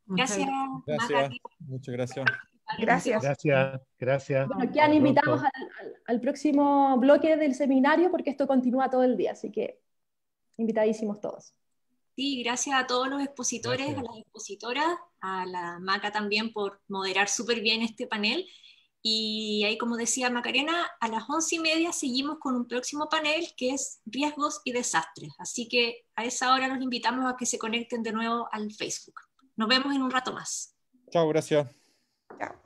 Gracias. Muchas gracias. Gracias. Gracias, gracias. Bueno, aquí han al, al, al, próximo bloque del seminario porque esto continúa todo el día, así que invitadísimos todos. Sí, gracias a todos los expositores, a las expositoras, a la Maca también por moderar súper bien este panel. Y ahí, como decía Macarena, a las once y media seguimos con un próximo panel que es riesgos y desastres. Así que a esa hora los invitamos a que se conecten de nuevo al Facebook. Nos vemos en un rato más. Chao, gracias. Chao.